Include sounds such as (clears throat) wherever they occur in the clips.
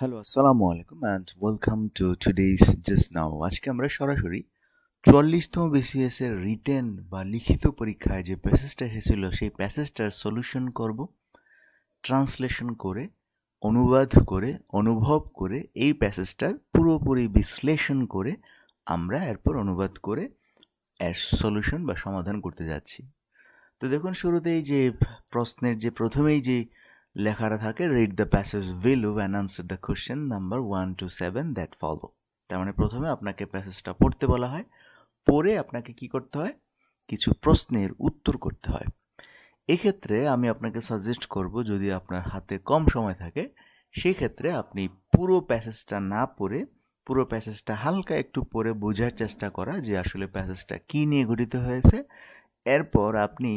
Hello আসসালামু আলাইকুম and welcome to today's just now আজকে আমরা সরাসরি চল্লিশতম বিসিএসের রিটেন বা লিখিত পরীক্ষায় যে প্যাসেজটা এসেছিল সেই প্যাসেজটার সলিউশন করব ট্রান্সলেশন করে অনুবাদ করে অনুভব করে এই প্যাসেজটার পুরোপুরি বিশ্লেষণ করে আমরা এরপর অনুবাদ করে এর সলিউশন বা সমাধান করতে যাচ্ছি তো দেখুন শুরুতেই যে প্রশ্নের যে প্রথমেই যে লেখাটা থাকে read the passage below and answer the question number one two seven that follow তার মানে প্রথমে আপনাকে প্যাসেজটা পড়তে বলা হয় পড়ে আপনাকে কি করতে হয় কিছু প্রশ্নের উত্তর করতে হয় এক্ষেত্রে আমি আপনাকে সাজেস্ট করব যদি আপনার হাতে কম সময় থাকে সেক্ষেত্রে আপনি পুরো প্যাসেজটা না পড়ে পুরো প্যাসেজটা হালকা একটু পড়ে বোঝার চেষ্টা করা যে আসলে প্যাসেজটা কী নিয়ে গঠিত হয়েছে এরপর আপনি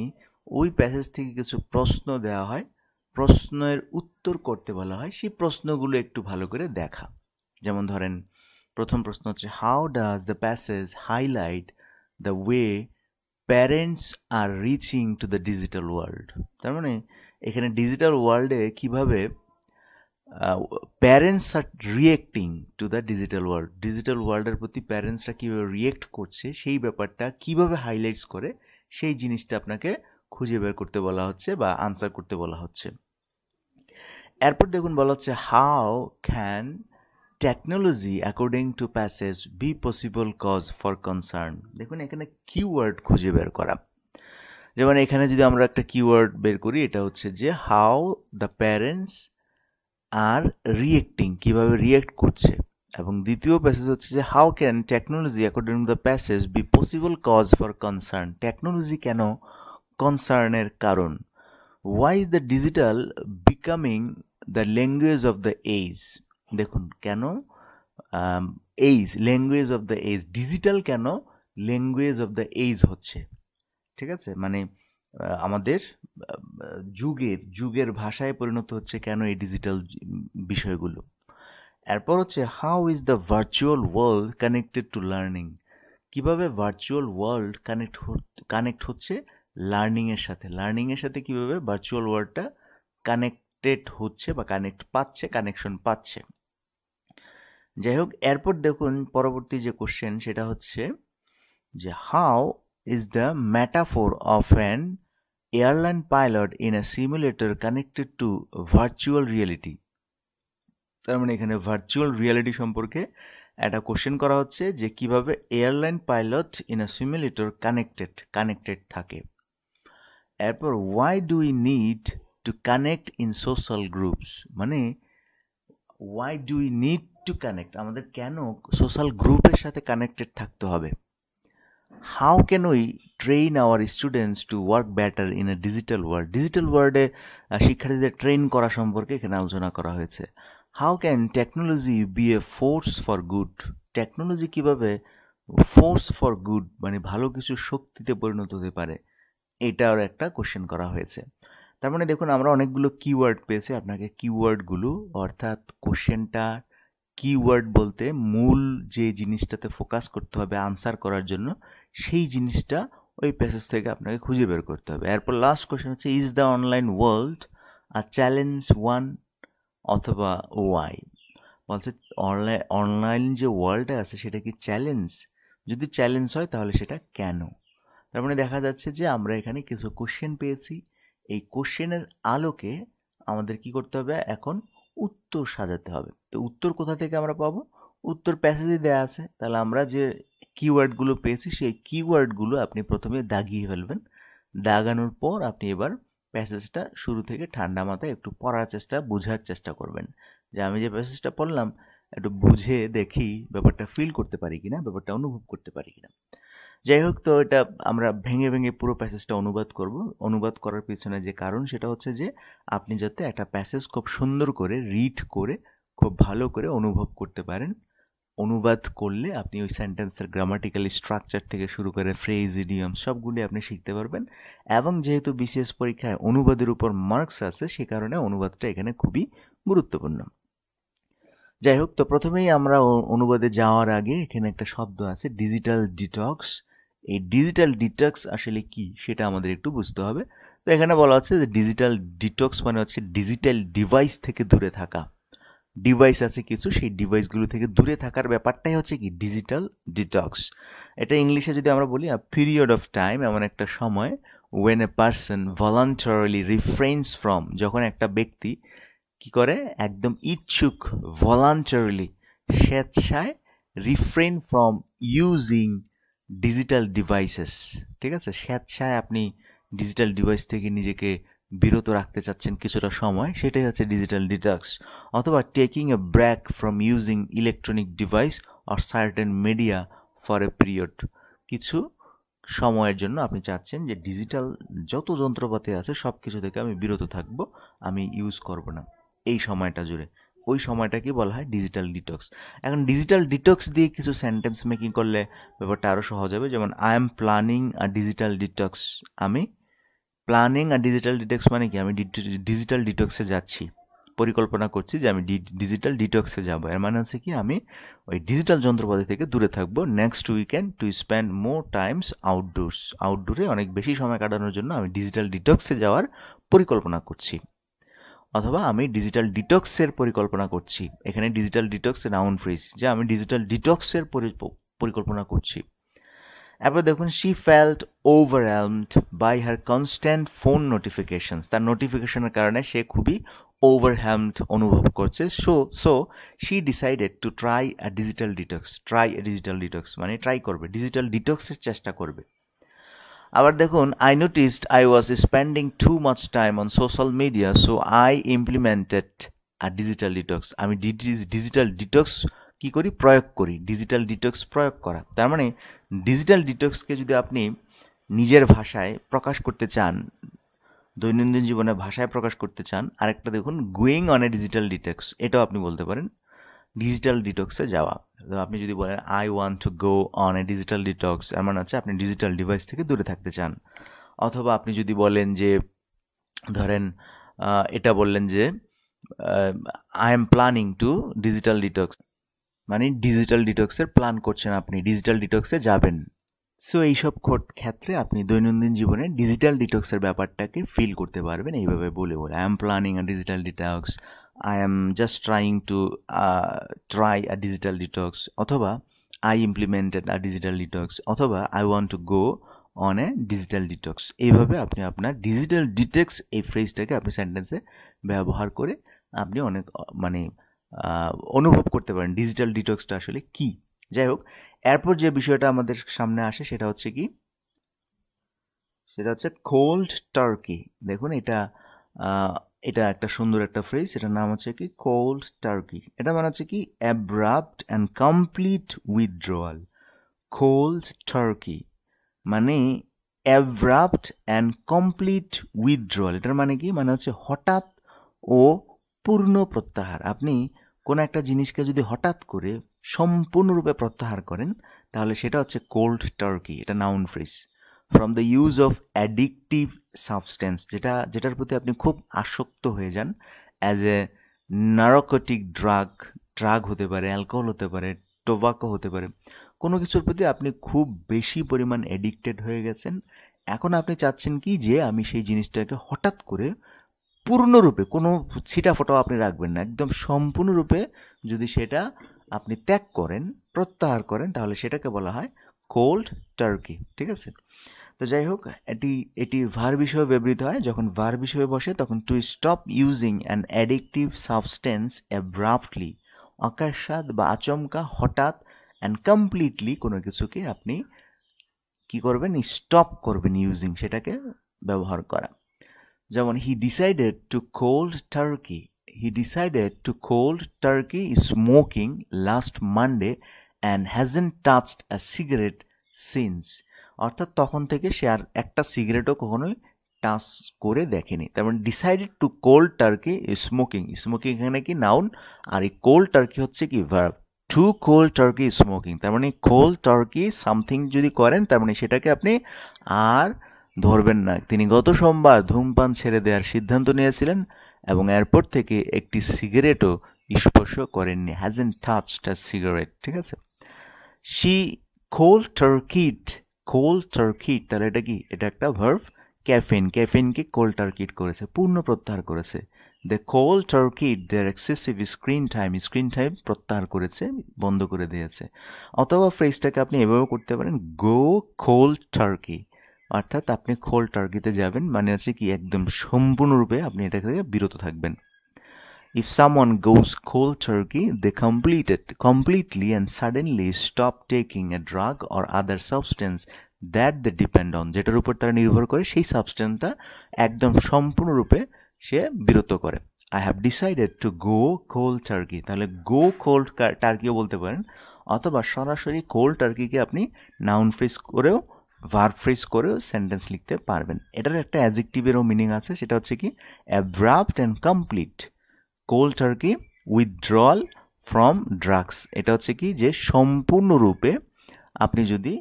ওই প্যাসেজ থেকে কিছু প্রশ্ন দেওয়া হয় প্রশ্নের উত্তর করতে বলা হয় সেই প্রশ্নগুলো একটু ভালো করে দেখা যেমন ধরেন প্রথম প্রশ্ন হচ্ছে how does the passage highlight the way parents are reaching to the digital world তার মানে এখানে ডিজিটাল ওয়ার্ল্ডে কীভাবে parents are reacting to the digital world digital ওয়ার্ল্ডের প্রতি প্যারেন্টসরা কীভাবে রিয়েক্ট করছে সেই ব্যাপারটা কীভাবে হাইলাইটস করে সেই জিনিসটা আপনাকে খুঁজে বের করতে বলা হচ্ছে বা আনসার করতে বলা হচ্ছে এরপর দেখুন বলা হচ্ছে how can technology according to passage be possible cause for concern দেখুন এখানে কিওয়ার্ড খুঁজে বের করা যেমন এখানে যদি আমরা একটা কিওয়ার্ড বের করি এটা হচ্ছে যে how the parents are reacting কিভাবে রিয়েক্ট করছে এবং দ্বিতীয় প্যাসেজ হচ্ছে যে how can technology according to the passage be possible cause for concern technology কেন কনসার্নের কারণ why is the digital becoming the language of the age দেখুন কেন age language of the age digital কেন ল্যাঙ্গুয়েজ অফ দ্য এইজ হচ্ছে ঠিক আছে মানে আমাদের যুগের যুগের ভাষায় পরিণত হচ্ছে কেন এই ডিজিটাল বিষয়গুলো এরপর হচ্ছে how is the virtual world connected to learning কীভাবে ভার্চুয়াল ওয়ার্ল্ড কানেক্ট কানেক্ট হচ্ছে লার্নিংয়ের সাথে লার্নিংয়ের সাথে কীভাবে ভার্চুয়াল ওয়ার্ল্ডটা কানেক্ট কানেক্টেড হচ্ছে বা কানেক্ট পাচ্ছে কানেকশন পাচ্ছে যাই হোক এরপর দেখুন পরবর্তী যে কোশ্চেন সেটা হচ্ছে যে how is the metaphor of an airline pilot in a simulator connected to virtual reality তার মানে এখানে ভার্চুয়াল রিয়েলিটি সম্পর্কে একটা কোশ্চেন করা হচ্ছে যে কিভাবে airline pilot in a simulator connected connected থাকে এরপর why do you need to connect in social groups মানে why do we need to connect আমাদের কেন সোশ্যাল গ্রুপের সাথে কানেক্টেড থাকতে হবে how can we train our students to work better in a digital world digital ওয়ার্ল্ডে শিক্ষার্থীদের train করা সম্পর্কে এখানে আলোচনা করা হয়েছে how can technology be a force for good technology কীভাবে ফোর্স ফর গুড মানে ভালো কিছু শক্তিতে পরিণত হতে পারে এটার একটা কোশ্চেন করা হয়েছে তার মানে দেখুন আমরা অনেকগুলো কিওয়ার্ড পেয়েছি আপনাকে কিওয়ার্ডগুলো অর্থাৎ কোশ্চেনটা কিওয়ার্ড বলতে মূল যে জিনিসটাতে ফোকাস করতে হবে আনসার করার জন্য সেই জিনিসটা ওই প্যাসেজ থেকে আপনাকে খুঁজে বের করতে হবে এরপর লাস্ট কোশ্চেন হচ্ছে is the online world are challenge one অথবা ওয়াই বলছে অনলাইন অনলাইন যে ওয়ার্ল্ডে আছে সেটা কি চ্যালেঞ্জ যদি চ্যালেঞ্জ হয় তাহলে সেটা কেন তার মানে দেখা যাচ্ছে যে আমরা এখানে কিছু কোশ্চেন পেয়েছি এই কোশ্চেনের আলোকে আমাদের কি করতে হবে এখন উত্তর সাজাতে হবে তো উত্তর কোথা থেকে আমরা পাবো উত্তর প্যাসেজে দেওয়া আছে তাহলে আমরা যে কিওয়ার্ডগুলো পেয়েছি সেই কিওয়ার্ডগুলো আপনি প্রথমে দাগিয়ে ফেলবেন দাগানোর পর আপনি এবার প্যাসেজটা শুরু থেকে ঠান্ডা মাথায় একটু পড়ার চেষ্টা বোঝার চেষ্টা করবেন যে আমি যে প্যাসেজটা পড়লাম একটু বুঝে দেখি ব্যাপারটা ফিল করতে পারি কিনা ব্যাপারটা অনুভব করতে পারি কিনা যাই হোক তো এটা আমরা ভেঙে ভেঙে পুরো প্যাসেজটা অনুবাদ করব অনুবাদ করার পিছনে যে কারণ সেটা হচ্ছে যে আপনি যাতে একটা প্যাসেজ খুব সুন্দর করে রিড করে খুব ভালো করে অনুভব করতে পারেন অনুবাদ করলে আপনি ওই সেন্টেন্সের গ্রামাটিক্যালি স্ট্রাকচার থেকে শুরু করে ফ্রেজ ইডিয়াম সবগুলি আপনি শিখতে পারবেন এবং যেহেতু বিসিএস পরীক্ষায় অনুবাদের উপর মার্কস আছে সে কারণে অনুবাদটা এখানে খুবই গুরুত্বপূর্ণ যাই হোক তো প্রথমেই আমরা অনুবাদে যাওয়ার আগে এখানে একটা শব্দ আছে ডিজিটাল ডিটক্স এই ডিজিটাল ডিটক্স আসলে কি সেটা আমাদের একটু বুঝতে হবে তো এখানে বলা হচ্ছে যে ডিজিটাল ডিটক্স মানে হচ্ছে ডিজিটাল ডিভাইস থেকে দূরে থাকা ডিভাইস আছে কিছু সেই ডিভাইসগুলো থেকে দূরে থাকার ব্যাপারটাই হচ্ছে কি ডিজিটাল ডিটক্স এটা ইংলিশে যদি আমরা বলি আ পিরিয়ড অফ টাইম এমন একটা সময় when a person voluntarily refrains from যখন একটা ব্যক্তি কি করে একদম ইচ্ছুক ভলান্টারলি স্বেচ্ছায় refrain from using digital devices ঠিক আছে স্বেচ্ছায় আপনি ডিজিটাল ডিভাইস থেকে নিজেকে বিরত রাখতে চাচ্ছেন কিছুটা সময় সেটাই হচ্ছে ডিজিটাল ডিটাক্স অথবা taking a break from using electronic device or certain media for a period কিছু সময়ের জন্য আপনি চাচ্ছেন যে ডিজিটাল যত যন্ত্রপাতি আছে সব কিছু থেকে আমি বিরত থাকব আমি ইউজ করব না এই সময়টা জুড়ে ওই সময়টাকে বলা হয় ডিজিটাল ডিটক্স এখন ডিজিটাল ডিটক্স দিয়ে কিছু সেন্টেন্স মেকিং করলে ব্যাপারটা আরও সহজ হবে যেমন I am planning a digital detox আমি প্ল্যানিং আর ডিজিটাল ডিটক্স মানে কি আমি ডিজিটাল ডিটক্সে যাচ্ছি পরিকল্পনা করছি যে আমি ডিজিটাল ডিটক্সে যাব এর মানে হচ্ছে কি আমি ওই ডিজিটাল যন্ত্রপাতি থেকে দূরে থাকবো next weekend to spend more times outdoors আউটডোরে অনেক বেশি সময় কাটানোর জন্য আমি ডিজিটাল ডিটক্সে যাওয়ার পরিকল্পনা করছি অথবা আমি ডিজিটাল ডিটক্সের পরিকল্পনা করছি এখানে ডিজিটাল ডিটক্স নাউন ফ্রিজ যে আমি ডিজিটাল ডিটক্সের পরিকল্পনা করছি এরপর দেখুন she felt overwhelmed by her constant phone notifications তার নোটিফিকেশনের কারণে সে খুবই ওভারহ্যামড অনুভব করছে so so she decided to try a digital detox try a digital detox মানে ট্রাই করবে ডিজিটাল ডিটক্সের চেষ্টা করবে আবার দেখুন I noticed I was spending too much time on social media so I implemented a digital detox আমি digital detox কী করি প্রয়োগ করি ডিজিটাল ডিটক্স প্রয়োগ করা তার মানে ডিজিটাল ডিটক্সকে যদি আপনি নিজের ভাষায় প্রকাশ করতে চান দৈনন্দিন জীবনে ভাষায় প্রকাশ করতে চান আরেকটা দেখুন going on a digital detox এটাও আপনি বলতে পারেন ডিজিটাল ডিটক্সে যাওয়া আপনি যদি বলেন I want to go on a digital detox এর মানে হচ্ছে আপনি ডিজিটাল ডিভাইস থেকে দূরে থাকতে চান অথবা আপনি যদি বলেন যে ধরেন এটা বললেন যে I am planning to digital detox মানে ডিজিটাল ডিটক্সের প্ল্যান করছেন আপনি ডিজিটাল ডিটক্সে যাবেন সো এইসব ক্ষেত্রে আপনি দৈনন্দিন জীবনে ডিজিটাল ডিটক্সের ব্যাপারটাকে ফিল করতে পারবেন এইভাবে বলে বলে I am planning a digital detox I am just trying to try a digital detox অথবা I implemented a digital detox অথবা I want to go on a digital detox এইভাবে আপনি আপনার ডিজিটাল ডিটেক্স এই ফ্রেজটাকে আপনি সেন্টেন্সে ব্যবহার করে আপনি অনেক মানে অনুভব করতে পারেন ডিজিটাল ডিটক্সটা আসলে কি যাই হোক এরপর যে বিষয়টা আমাদের সামনে আসে সেটা হচ্ছে কি সেটা হচ্ছে কোল্ড টার্কি দেখুন এটা এটা একটা সুন্দর একটা ফ্রেজ এটার নাম হচ্ছে কি কোল্ড টার্কি এটা মানে হচ্ছে কি abrupt and complete withdrawal cold turkey মানে অ্যাব্রাপ্ট অ্যান্ড কমপ্লিট উইথড্রোয়াল এটার মানে কি মানে হচ্ছে হঠাৎ ও পূর্ণ প্রত্যাহার আপনি কোনো একটা জিনিসকে যদি হঠাৎ করে সম্পূর্ণরূপে প্রত্যাহার করেন তাহলে সেটা হচ্ছে কোল্ড টার্কি এটা noun phrase from the use of addictive substance যেটা যেটার প্রতি আপনি খুব আসক্ত হয়ে যান as a narcotic drug drug হতে পারে অ্যালকোহল হতে পারে টোবাকো হতে পারে কোনো কিছুর প্রতি আপনি খুব বেশি পরিমাণ অ্যাডিক্টেড হয়ে গেছেন এখন আপনি চাচ্ছেন কি যে আমি সেই জিনিসটাকে হঠাৎ করে পূর্ণরূপে কোনো ছিটা ফোটাও আপনি রাখবেন না একদম সম্পূর্ণরূপে যদি সেটা আপনি ত্যাগ করেন প্রত্যাহার করেন তাহলে সেটাকে বলা হয় কোল্ড টার্কি ঠিক আছে তো যাই হোক এটি এটি ভার্ব হিসেবে ব্যবহৃত হয় যখন ভার্ব হিসেবে বসে তখন to stop using an addictive substance abruptly অকস্মাত বা আচমকা হঠাৎ অ্যান্ড কমপ্লিটলি কোনো কিছুকে আপনি কি করবেন স্টপ করবেন ইউজিং সেটাকে ব্যবহার করা যেমন he decided to cold turkey he decided to cold turkey smoking last Monday and hasn't touched a cigarette since অর্থাৎ তখন থেকে সে আর একটা সিগারেটও কখনোই টাচ করে দেখেনি তার মানে decided to cold turkey smoking smoking এখানে কি নাউন আর এই কোল্ড টার্কি হচ্ছে কি verb to cold turkey smoking তার মানে কোল্ড টার্কি সামথিং যদি করেন তার মানে সেটাকে আপনি আর ধরবেন না তিনি গত সোমবার ধূমপান ছেড়ে দেওয়ার সিদ্ধান্ত নিয়েছিলেন এবং এরপর থেকে একটি সিগারেটও স্পর্শ করেননি হ্যাজেন টাচ টা সিগারেট ঠিক আছে শি কোল্ড টার্কিড কোল টার্কিট তাহলে এটা কি এটা একটা ভার্ভ ক্যাফিন ক্যাফিনকে কোল টার্কিট করেছে পূর্ণ প্রত্যাহার করেছে the cold turkeyed their excessive screen time screen time প্রত্যাহার করেছে বন্ধ করে দিয়েছে অথবা ফ্রেজটাকে আপনি এভাবে করতে পারেন গো কোল টার্কি অর্থাৎ আপনি খোল টার্কিতে যাবেন মানে হচ্ছে কি একদম সম্পূর্ণরূপে আপনি এটা থেকে বিরত থাকবেন If someone goes cold turkey, they complete it completely and suddenly stop taking a drug or other substance that they depend on যেটার উপর তারা নির্ভর করে সেই সাবস্টেন্সটা একদম সম্পূর্ণরূপে সে বিরত করে I have decided to go cold turkey তাহলে গো কোল্ড টার্কিও বলতে পারেন অথবা সরাসরি কোল্ড টার্কিকে আপনি নাউন ফ্রিজ করেও ভার্ব ফ্রিজ করেও সেন্টেন্স লিখতে পারবেন এটার একটা অ্যাজেক্টিভেরও মিনিং আছে সেটা হচ্ছে কি abrupt and complete cold turkey withdrawal from drugs এটা হচ্ছে কি যে সম্পূর্ণরূপে আপনি যদি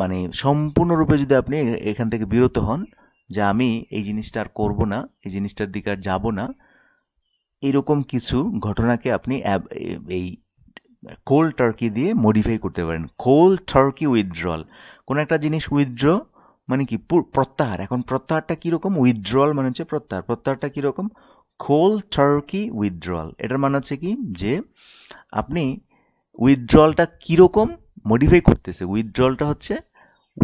মানে সম্পূর্ণরূপে যদি আপনি এখান থেকে বিরত হন যে আমি এই জিনিসটা আর করবো না এই জিনিসটার দিকে আর যাবো না এরকম কিছু ঘটনাকে আপনি এই কোল্ড টার্কি দিয়ে মডিফাই করতে পারেন কোল্ড টার্কি উইথড্রল কোনো একটা জিনিস উইথড্র মানে কি প্রত্যাহার এখন প্রত্যাহারটা কীরকম উইথড্রল মানে হচ্ছে প্রত্যাহার প্রত্যাহারটা কীরকম কোল টার্কি উইথড্রল এটার মানে হচ্ছে কি যে আপনি উইথড্রলটা কীরকম মডিফাই করতেছে উইথড্রলটা হচ্ছে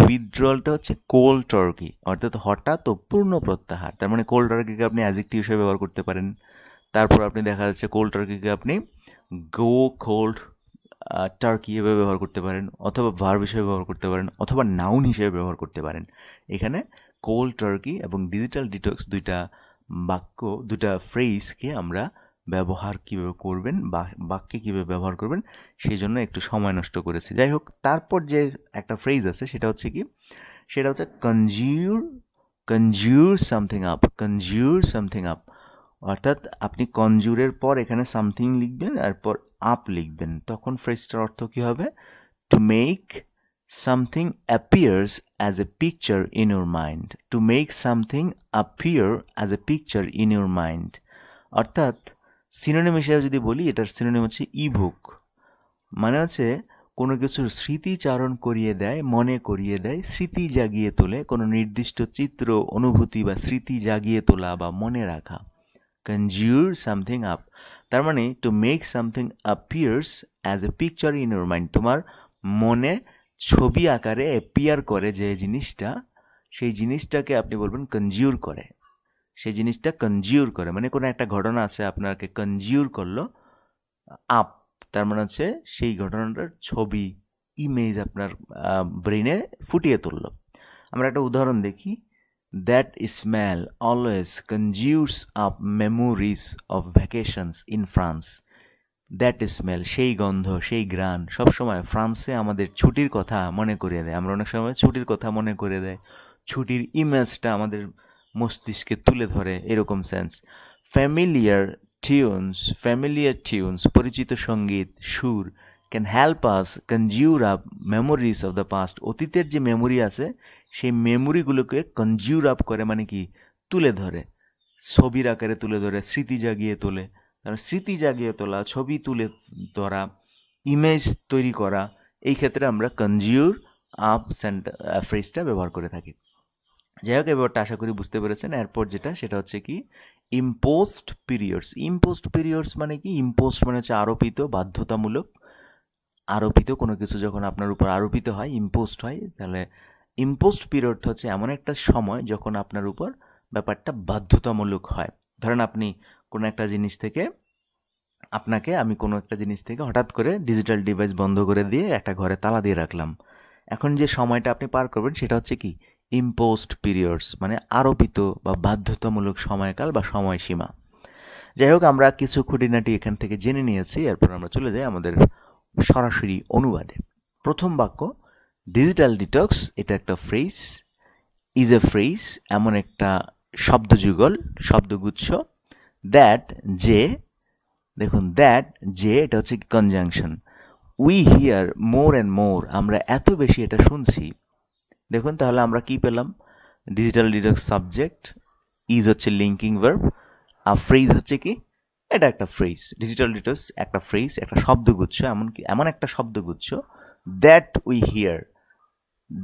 উইথড্রলটা হচ্ছে কোল টার্কি অর্থাৎ হঠাৎ ও পূর্ণ প্রত্যাহার তার মানে কোল টার্কিকে আপনি অ্যাজেক্টিভ হিসেবে ব্যবহার করতে পারেন তারপর আপনি দেখা যাচ্ছে কোল টার্কিকে আপনি গো কোল্ড টার্কি হিসেবে ব্যবহার করতে পারেন অথবা ভার্ব হিসেবে ব্যবহার করতে পারেন অথবা নাউন হিসেবে ব্যবহার করতে পারেন এখানে কোল টার্কি এবং ডিজিটাল ডিটক্স দুইটা বাক্য দুটা ফ্রেজকে আমরা ব্যবহার কীভাবে করবেন বা বাক্যে কীভাবে ব্যবহার করবেন সেই জন্য একটু সময় নষ্ট করেছি যাই হোক তারপর যে একটা ফ্রেজ আছে সেটা হচ্ছে কি সেটা হচ্ছে conjure conjure something up conjure something up অর্থাৎ আপনি কনজিউরের পর এখানে সামথিং লিখবেন এরপর আপ লিখবেন তখন ফ্রেজটার অর্থ কী হবে to make Something appears as a picture in your mind. To make something appear as a picture in your mind. অর্থাৎ সিনোনিম হিসেবে যদি বলি এটার সিনোনিম হচ্ছে বুক মানে হচ্ছে কোনো কিছুর স্মৃতিচারণ করিয়ে দেয় মনে করিয়ে দেয় স্মৃতি জাগিয়ে তোলে কোনো নির্দিষ্ট চিত্র অনুভূতি বা স্মৃতি জাগিয়ে তোলা বা মনে রাখা কনজিউর সামথিং আপ তার মানে to make something appears as a picture in your mind তোমার মনে ছবি আকারে অ্যাপিয়ার করে যে জিনিসটা সেই জিনিসটাকে আপনি বলবেন কনজিউর করে সেই জিনিসটা কনজিউর করে মানে কোনো একটা ঘটনা আছে আপনাকে কনজিউর করলো আপ তার মানে হচ্ছে সেই ঘটনাটার ছবি ইমেজ আপনার ব্রেনে ফুটিয়ে তুলল আমরা একটা উদাহরণ দেখি that smell always conjures up memories of vacations in France that smell সেই গন্ধ সেই গ্রান সবসময় ফ্রান্সে আমাদের ছুটির কথা মনে করিয়ে দেয় আমরা অনেক সময় ছুটির কথা মনে করে দেয় ছুটির ইমেজটা আমাদের মস্তিষ্কে তুলে ধরে এরকম sense familiar tunes familiar tunes পরিচিত সঙ্গীত সুর can help us conjure up memories of the past অতীতের যে মেমোরি আছে সেই মেমোরিগুলোকে কনজিউর আপ করে মানে কি তুলে ধরে ছবির আকারে তুলে ধরে স্মৃতি জাগিয়ে তোলে কারণ স্মৃতি জাগিয়ে তোলা ছবি তুলে ধরা ইমেজ তৈরি করা এই ক্ষেত্রে আমরা কনজিউর আপস অ্যান্ড ফ্রেজটা ব্যবহার করে থাকি যাই হোক ব্যাপারটা আশা করি বুঝতে পেরেছেন এরপর যেটা সেটা হচ্ছে কি ইম্পোস্ট পিরিয়ডস ইম্পোস্ট পিরিয়ডস মানে কি ইম্পোস্ট মানে হচ্ছে আরোপিত বাধ্যতামূলক আরোপিত কোনো কিছু যখন আপনার উপর আরোপিত হয় ইম্পোস্ট হয় তাহলে ইম্পোস্ট পিরিয়ড হচ্ছে এমন একটা সময় যখন আপনার উপর ব্যাপারটা বাধ্যতামূলক হয় ধরেন আপনি কোনো একটা জিনিস থেকে আপনাকে আমি কোনো একটা জিনিস থেকে হঠাৎ করে ডিজিটাল ডিভাইস বন্ধ করে দিয়ে একটা ঘরে তালা দিয়ে রাখলাম এখন যে সময়টা আপনি পার করবেন সেটা হচ্ছে কি ইম্পোস্ট পিরিয়ডস মানে আরোপিত বা বাধ্যতামূলক সময়কাল বা সময়সীমা যাই হোক আমরা কিছু খুঁটিনাটি এখান থেকে জেনে নিয়েছি এরপর আমরা চলে যাই আমাদের সরাসরি অনুবাদে প্রথম বাক্য ডিজিটাল ডিটক্স এটা একটা ফ্রেজ ইজ এ ফ্রেজ এমন একটা শব্দযুগল শব্দগুচ্ছ দ্যাট যে দেখুন দ্যাট যে এটা হচ্ছে conjunction we hear more and more আমরা এত বেশি এটা শুনছি দেখুন তাহলে আমরা কি পেলাম ডিজিটাল ডিডক্স সাবজেক্ট ইজ হচ্ছে লিঙ্কিং ভার্ব আর ফ্রেজ হচ্ছে কি এটা একটা ফ্রেজ ডিজিটাল ডিটক্স একটা ফ্রেজ একটা শব্দগুচ্ছ এমনকি এমন একটা শব্দগুচ্ছ that we hear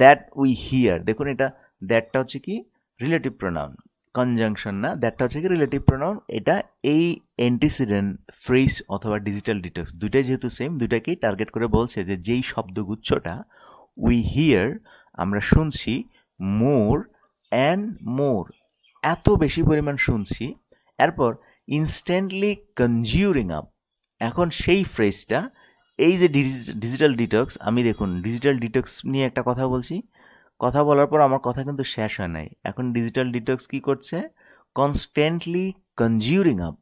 that we hear দেখুন এটা দ্যাটটা হচ্ছে কি রিলেটিভ প্রোনাউন কনজাংশন না দ্যাটটা হচ্ছে কি রিলেটিভ প্রোনাউন এটা এই অ্যান্টিসিডেন্ট ফ্রেস অথবা ডিজিটাল ডিটক্স দুইটাই যেহেতু সেম দুইটাকেই টার্গেট করে বলছে যে যেই শব্দগুচ্ছটা উই হিয়ার আমরা শুনছি মোর অ্যান্ড মোর এত বেশি পরিমাণ শুনছি এরপর ইনস্ট্যান্টলি কনজিউরিং আপ এখন সেই ফ্রেজটা এই যে ডিজিটাল ডিটক্স আমি দেখুন ডিজিটাল ডিটক্স নিয়ে একটা কথা বলছি কথা বলার পর আমার কথা কিন্তু শেষ হয় নাই এখন ডিজিটাল ডিটক্স কি করছে constantly conjuring up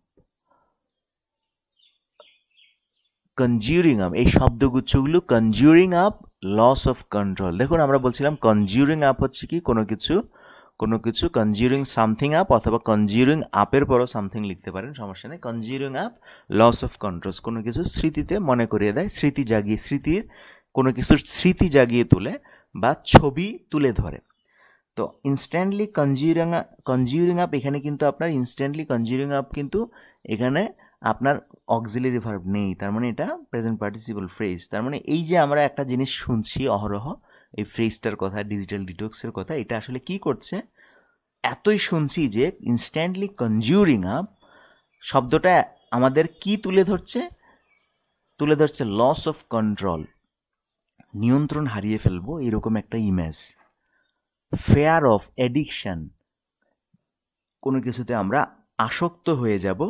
conjuring up এই শব্দগুচ্ছগুলো conjuring up loss of control দেখুন আমরা বলছিলাম কনজিউরিং আপ হচ্ছে কি কোনো কিছু কোনো কিছু কনজিউরিং সামথিং আপ অথবা কনজিউরিং আপের পরও সামথিং লিখতে পারেন সমস্যা নেই conjuring up loss of controls কোনো কিছু স্মৃতিতে মনে করিয়ে দেয় স্মৃতি জাগিয়ে স্মৃতির কোনো কিছু স্মৃতি জাগিয়ে তোলে বা ছবি তুলে ধরে তো ইনস্ট্যান্টলি কনজিউরিং কনজিউরিং আপ এখানে কিন্তু আপনার ইনস্ট্যান্টলি কনজিউরিং আপ কিন্তু এখানে আপনার অক্সিলারি ভার্ব নেই তার মানে এটা প্রেজেন্ট পার্টিসিপল ফ্রেজ তার মানে এই যে আমরা একটা জিনিস শুনছি অহরহ এই ফ্রেজটার কথা ডিজিটাল ডিটক্সের কথা এটা আসলে কি করছে এতই শুনছি যে ইনস্ট্যান্টলি কনজিউরিং আপ শব্দটা আমাদের কি তুলে ধরছে তুলে ধরছে লস অফ কন্ট্রোল নিয়ন্ত্রণ হারিয়ে ফেলবো এরকম একটা ইমেজ ফেয়ার অফ অ্যাডিকশান কোনো কিছুতে আমরা আসক্ত হয়ে যাব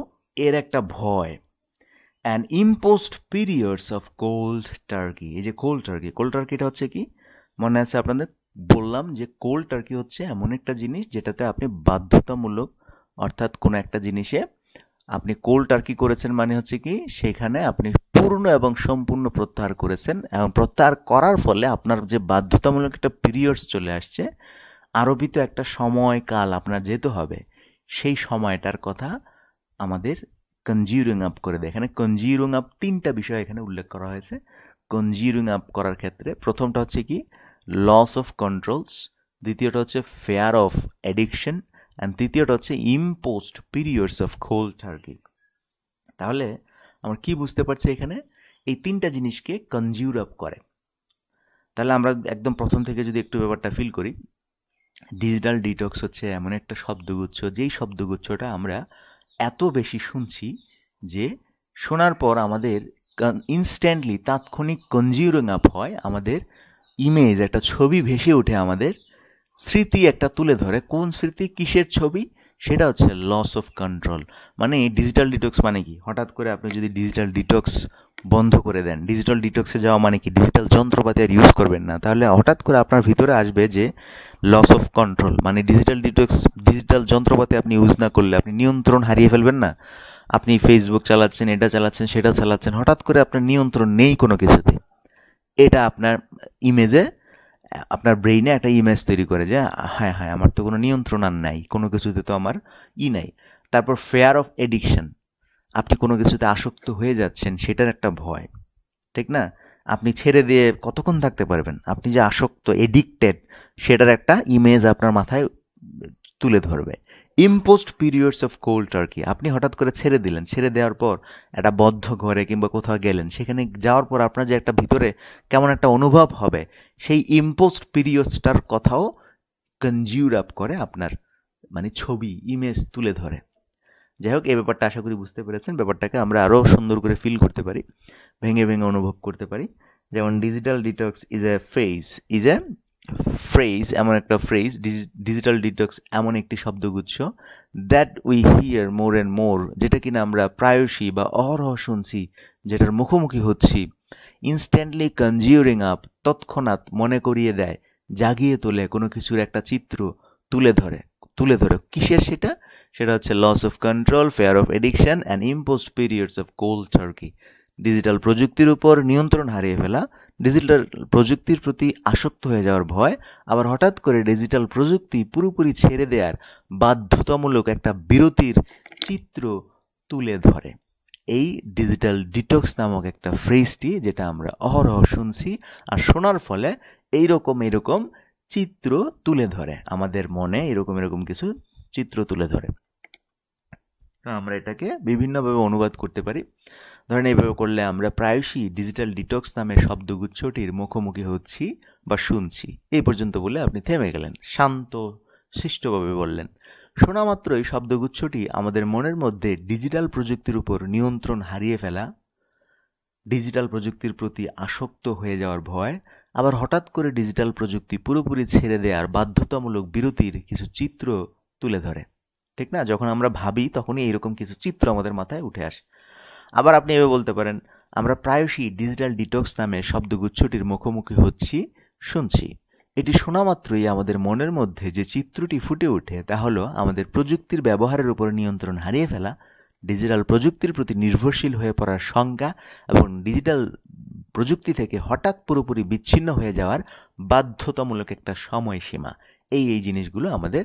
এর একটা ভয় and imposed periods of cold turkey এই যে কোল্ড টার্কি কোল্ড টার্কিটা হচ্ছে কি মনে আছে আপনাদের বললাম যে কোল্ড টার্কি হচ্ছে এমন একটা জিনিস যেটাতে আপনি বাধ্যতামূলক অর্থাৎ কোনো একটা জিনিসে আপনি কোল্ড টার্কি করেছেন মানে হচ্ছে কি সেখানে আপনি পূর্ণ এবং সম্পূর্ণ প্রত্যাহার করেছেন এবং প্রত্যাহার করার ফলে আপনার যে বাধ্যতামূলক একটা পিরিয়ডস চলে আসছে আরবিত একটা সময়কাল আপনার যেতে হবে সেই সময়টার কথা আমাদের কনজিউরিং আপ করে দেয় এখানে কনজিউরিং আপ তিনটা বিষয় এখানে উল্লেখ করা হয়েছে কনজিউরিং আপ করার ক্ষেত্রে প্রথমটা হচ্ছে কি লস অফ কন্ট্রোলস দ্বিতীয়টা হচ্ছে ফেয়ার অফ অ্যাডিকশন অ্যান্ড তৃতীয়টা হচ্ছে imposed periods of cold turkey তাহলে আমরা কি বুঝতে পারছি এখানে এই তিনটা জিনিসকে কনজিউর আপ করে তাহলে আমরা একদম প্রথম থেকে যদি একটু ব্যাপারটা ফিল করি ডিজিটাল ডিটক্স হচ্ছে এমন একটা শব্দগুচ্ছ যেই শব্দগুচ্ছটা আমরা এত বেশি শুনছি যে শোনার পর আমাদের ইনস্ট্যান্টলি তাৎক্ষণিক কনজিউরিং আপ হয় আমাদের ইমেজ একটা ছবি ভেসে ওঠে আমাদের স্মৃতি একটা তুলে ধরে কোন স্মৃতি কিসের ছবি সেটা হচ্ছে লস অফ কন্ট্রোল মানে ডিজিটাল ডিটক্স মানে কি হঠাৎ করে আপনি যদি ডিজিটাল ডিটক্স বন্ধ করে দেন ডিজিটাল ডিটক্সে যাওয়া মানে কি ডিজিটাল যন্ত্রপাতি আর ইউজ করবেন না তাহলে হঠাৎ করে আপনার ভিতরে আসবে যে লস অফ কন্ট্রোল মানে ডিজিটাল ডিটক্স ডিজিটাল যন্ত্রপাতি আপনি ইউজ না করলে আপনি নিয়ন্ত্রণ হারিয়ে ফেলবেন না আপনি ফেসবুক চালাচ্ছেন এটা চালাচ্ছেন সেটা চালাচ্ছেন হঠাৎ করে আপনার নিয়ন্ত্রণ নেই কোনো কিছুতে এটা আপনার ইমেজে আপনার ব্রেইনে একটা ইমেজ তৈরি করে যে হ্যাঁ হ্যাঁ আমার তো কোনো নিয়ন্ত্রণ আর নাই কোনো কিছুতে তো আমার ই নাই তারপর ফেয়ার অফ এডিকশন আপনি কোনো কিছুতে আসক্ত হয়ে যাচ্ছেন সেটার একটা ভয় ঠিক না আপনি ছেড়ে দিয়ে কতক্ষণ থাকতে পারবেন আপনি যে আসক্ত এডিক্টেড সেটার একটা ইমেজ আপনার মাথায় তুলে ধরবে imposed periods of cold turkey আপনি হঠাৎ করে ছেড়ে দিলেন ছেড়ে দেওয়ার পর একটা বদ্ধ ঘরে কিংবা কোথাও গেলেন সেখানে যাওয়ার পর আপনার যে একটা ভিতরে কেমন একটা অনুভব হবে সেই ইম্পোস্ট পিরিয়ডসটার কথাও কনজিউর আপ করে আপনার মানে ছবি ইমেজ তুলে ধরে যাই হোক এই ব্যাপারটা আশা করি বুঝতে পেরেছেন ব্যাপারটাকে আমরা আরও সুন্দর করে ফিল করতে পারি ভেঙে ভেঙে অনুভব করতে পারি যেমন digital detox is a face is a phrase এমন একটা ফ্রেজ ডিজিটাল ডিটক্স এমন একটি শব্দগুচ্ছ that we hear more and more যেটা কিনা আমরা প্রায়শই বা অহরহ শুনছি যেটার মুখোমুখি হচ্ছি ইনস্ট্যান্টলি কনজিউরিং আপ তৎক্ষণাৎ মনে করিয়ে দেয় জাগিয়ে তোলে কোনো কিছুর একটা চিত্র তুলে ধরে তুলে ধরে কিসের সেটা সেটা হচ্ছে loss of control fear of addiction and imposed periods of cold turkey digital প্রযুক্তির উপর নিয়ন্ত্রণ হারিয়ে ফেলা ডিজিটাল প্রযুক্তির প্রতি আসক্ত হয়ে যাওয়ার ভয় আবার হঠাৎ করে ডিজিটাল প্রযুক্তি পুরোপুরি ছেড়ে দেওয়ার বাধ্যতামূলক একটা বিরতির চিত্র তুলে ধরে এই ডিজিটাল ডিটক্স নামক একটা ফ্রেজটি যেটা আমরা অহরহ শুনছি আর শোনার ফলে এই এইরকম এরকম চিত্র তুলে ধরে আমাদের মনে এরকম এরকম কিছু চিত্র তুলে ধরে আমরা এটাকে বিভিন্নভাবে অনুবাদ করতে পারি ধরেন এইভাবে করলে আমরা প্রায়শই ডিজিটাল ডিটক্স নামে শব্দগুচ্ছটির মুখোমুখি হচ্ছি বা শুনছি এই পর্যন্ত বলে আপনি থেমে গেলেন শান্ত শিষ্টভাবে বললেন শোনা মাত্রই শব্দগুচ্ছটি আমাদের মনের মধ্যে ডিজিটাল প্রযুক্তির উপর নিয়ন্ত্রণ হারিয়ে ফেলা ডিজিটাল প্রযুক্তির প্রতি আসক্ত হয়ে যাওয়ার ভয় আবার হঠাৎ করে ডিজিটাল প্রযুক্তি পুরোপুরি ছেড়ে দেওয়ার বাধ্যতামূলক বিরতির কিছু চিত্র তুলে ধরে ঠিক না যখন আমরা ভাবি তখনই এইরকম কিছু চিত্র আমাদের মাথায় উঠে আসে আবার আপনি এভাবে বলতে পারেন আমরা প্রায়শই ডিজিটাল ডিটক্স নামে শব্দগুচ্ছটির মুখোমুখি হচ্ছি শুনছি এটি শোনা মাত্রই আমাদের মনের মধ্যে যে চিত্রটি ফুটে ওঠে তা হলো আমাদের প্রযুক্তির ব্যবহারের উপর নিয়ন্ত্রণ হারিয়ে ফেলা ডিজিটাল প্রযুক্তির প্রতি নির্ভরশীল হয়ে পড়ার সংজ্ঞা এবং ডিজিটাল প্রযুক্তি থেকে হঠাৎ পুরোপুরি বিচ্ছিন্ন হয়ে যাওয়ার বাধ্যতামূলক একটা সময়সীমা এই এই জিনিসগুলো আমাদের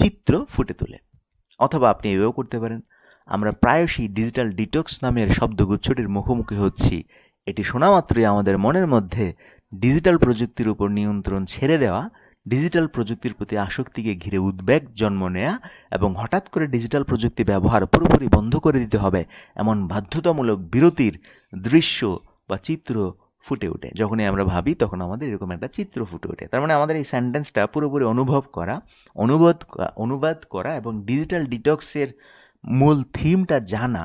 চিত্র ফুটে তোলে অথবা আপনি এভাবেও করতে পারেন আমরা প্রায়শই ডিজিটাল ডিটক্স নামের শব্দগুচ্ছটির মুখোমুখি হচ্ছি এটি শোনা মাত্রই আমাদের মনের মধ্যে ডিজিটাল প্রযুক্তির উপর নিয়ন্ত্রণ ছেড়ে দেওয়া ডিজিটাল প্রযুক্তির প্রতি আসক্তিকে ঘিরে উদ্বেগ জন্ম নেয়া এবং হঠাৎ করে ডিজিটাল প্রযুক্তি ব্যবহার পুরোপুরি বন্ধ করে দিতে হবে এমন বাধ্যতামূলক বিরতির দৃশ্য বা চিত্র ফুটে ওঠে যখনই আমরা ভাবি তখন আমাদের এরকম একটা চিত্র ফুটে ওঠে তার মানে আমাদের এই সেন্টেন্সটা পুরোপুরি অনুভব করা অনুবাদ অনুবাদ করা এবং ডিজিটাল ডিটক্সের মূল থিমটা জানা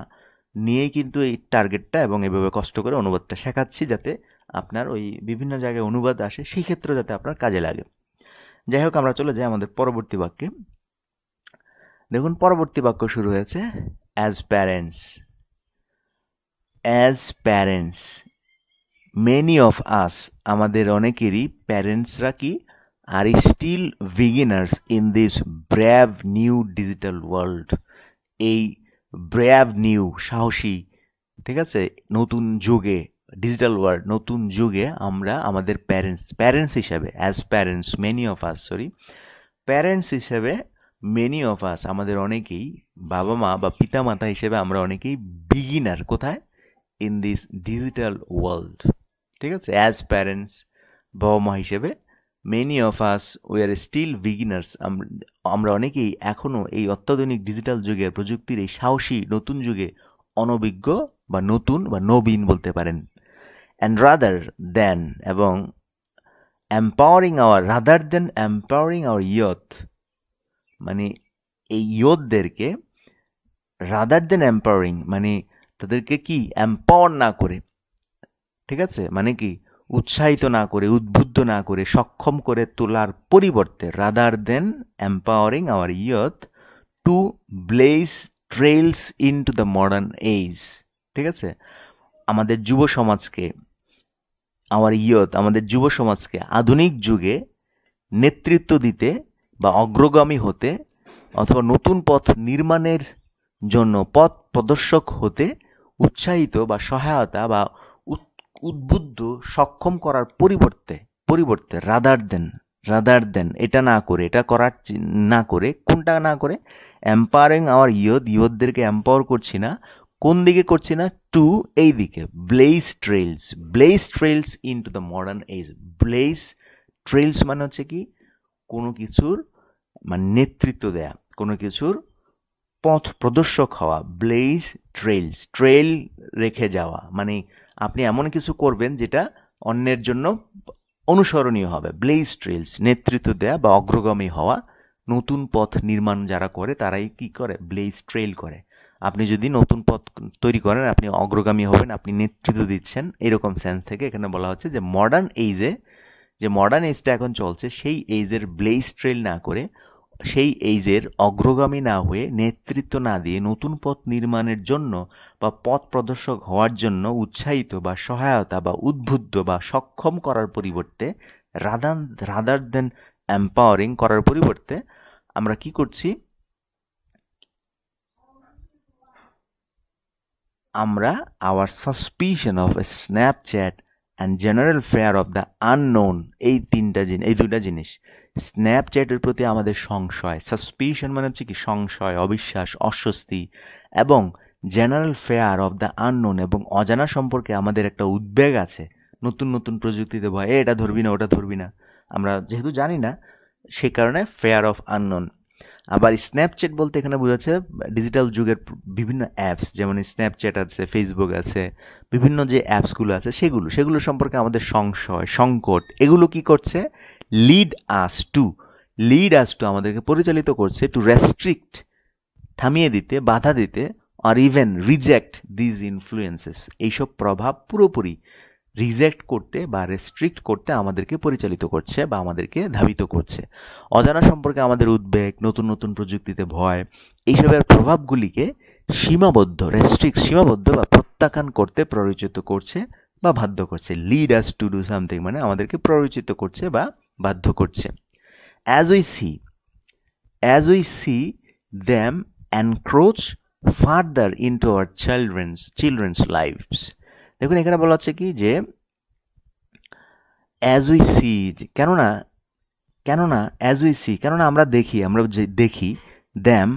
নিয়েই কিন্তু এই টার্গেটটা এবং এভাবে কষ্ট করে অনুবাদটা শেখাচ্ছি যাতে আপনার ওই বিভিন্ন জায়গায় অনুবাদ আসে সেই ক্ষেত্রে যাতে আপনার কাজে লাগে যাই হোক আমরা চলে যাই আমাদের পরবর্তী বাক্যে দেখুন পরবর্তী বাক্য শুরু হয়েছে as parents as parents many of us আমাদের অনেকেরই প্যারেন্টসরা কি are still beginners in this brave new digital world এই ব্র্যাব নিউ সাহসী ঠিক আছে নতুন যুগে ডিজিটাল ওয়ার্ল্ড নতুন যুগে আমরা আমাদের প্যারেন্টস প্যারেন্টস হিসাবে as parents many of us sorry parents হিসাবে মেনি অফ আস আমাদের অনেকেই বাবা মা বা পিতা মাতা হিসেবে আমরা অনেকেই বিগিনার কোথায় ইন দিস ডিজিটাল ওয়ার্ল্ড ঠিক আছে অ্যাজ প্যারেন্টস বাবা মা হিসেবে many of us are still beginners আমরা অনেকেই এখনও এই অত্যাধুনিক ডিজিটাল যুগে প্রযুক্তির এই সাহসী নতুন যুগে অনভিজ্ঞ বা নতুন বা নবীন বলতে পারেন অ্যান্ড রাদার দেন এবং empowering our rather than empowering our youth মানে এই ইয়থদেরকে রাদার দেন এম্পাওয়ারিং মানে তাদেরকে কি এম্পাওয়ার না করে ঠিক আছে মানে কি উৎসাহিত না করে উদ্বুদ্ধ না করে সক্ষম করে তোলার পরিবর্তে rather than empowering our youth to blaze trails into the modern age ঠিক আছে আমাদের যুব সমাজকে আমার ইয়ত আমাদের যুব সমাজকে আধুনিক যুগে নেতৃত্ব দিতে বা অগ্রগামী হতে অথবা নতুন পথ নির্মাণের জন্য পথ প্রদর্শক হতে উৎসাহিত বা সহায়তা বা উদ্বুদ্ধ সক্ষম করার পরিবর্তে পরিবর্তে রাদার দেন রাদার দেন এটা না করে এটা করার না করে কোনটা না করে এম্পায়ারিং আওয়ার ইয়দ ইয়দদেরকে এম্পাওয়ার করছি না কোন দিকে করছি না টু এই দিকে blaze trails blaze trails into the modern age blaze trails মানে হচ্ছে কি কোনো কিছুর মানে নেতৃত্ব দেয়া কোনো কিছুর পথ প্রদর্শক হওয়া ব্লেজ ট্রেলস ট্রেল রেখে যাওয়া মানে আপনি এমন কিছু করবেন যেটা অন্যের জন্য অনুসরণীয় হবে ব্লেজ ট্রেলস নেতৃত্ব দেয়া বা অগ্রগামী হওয়া নতুন পথ নির্মাণ যারা করে তারাই কি করে ব্লেজ ট্রেল করে আপনি যদি নতুন পথ তৈরি করেন আপনি অগ্রগামী হবেন আপনি নেতৃত্ব দিচ্ছেন এরকম সেন্স থেকে এখানে বলা হচ্ছে যে মডার্ন এইজে যে মডার্ন এজটা এখন চলছে সেই এইজের ব্লেজ ট্রেল না করে সেই এইজের অগ্রগামী না হয়ে নেতৃত্ব না দিয়ে নতুন পথ নির্মাণের জন্য বা পথ প্রদর্শক হওয়ার জন্য উৎসাহিত বা সহায়তা বা উদ্বুদ্ধ বা সক্ষম করার পরিবর্তে রাদান রাদার দেন এম্পাওয়ারিং করার পরিবর্তে আমরা কি করছি আমরা our suspicion of Snapchat and general fear of the unknown এই তিনটা জিনিস এই দুটা জিনিস স্ন্যাপচ্যাটের প্রতি আমাদের সংশয় সাসপিশন মানে হচ্ছে কি সংশয় অবিশ্বাস অস্বস্তি এবং general fear of the unknown এবং অজানা সম্পর্কে আমাদের একটা উদ্বেগ আছে নতুন নতুন প্রযুক্তিতে ভয় এটা ধরবি না ওটা ধরবি না আমরা যেহেতু জানি না সেই কারণে ফেয়ার অফ আননোন আবার স্ন্যাপচ্যাট বলতে এখানে বোঝাচ্ছে ডিজিটাল যুগের বিভিন্ন অ্যাপস যেমন স্ন্যাপচ্যাট আছে ফেসবুক আছে বিভিন্ন যে অ্যাপসগুলো আছে সেগুলো সেগুলো সম্পর্কে আমাদের সংশয় সংকট এগুলো কি করছে lead us to lead us to আমাদেরকে পরিচালিত করছে টু রেস্ট্রিক্ট থামিয়ে দিতে বাধা দিতে আর ইভেন রিজেক্ট দিজ ইনফ্লুয়েন্সেস এইসব প্রভাব পুরোপুরি রিজেক্ট করতে বা রেস্ট্রিক্ট করতে আমাদেরকে পরিচালিত করছে বা আমাদেরকে ধাবিত করছে অজানা সম্পর্কে আমাদের উদ্বেগ নতুন নতুন প্রযুক্তিতে ভয় এইসবের প্রভাবগুলিকে সীমাবদ্ধ রেস্ট্রিক্ট সীমাবদ্ধ বা প্রত্যাখ্যান করতে প্ররোচিত করছে বা বাধ্য করছে lead us to do something মানে আমাদেরকে প্ররোচিত করছে বা বাধ্য করছে as we see as we see them encroach further into our children's children's lives দেখুন এখানে বলা হচ্ছে কি যে অ্যাজ উই সি কেননা কেননা অ্যাজ উই সি কেননা আমরা দেখি আমরা যে দেখি them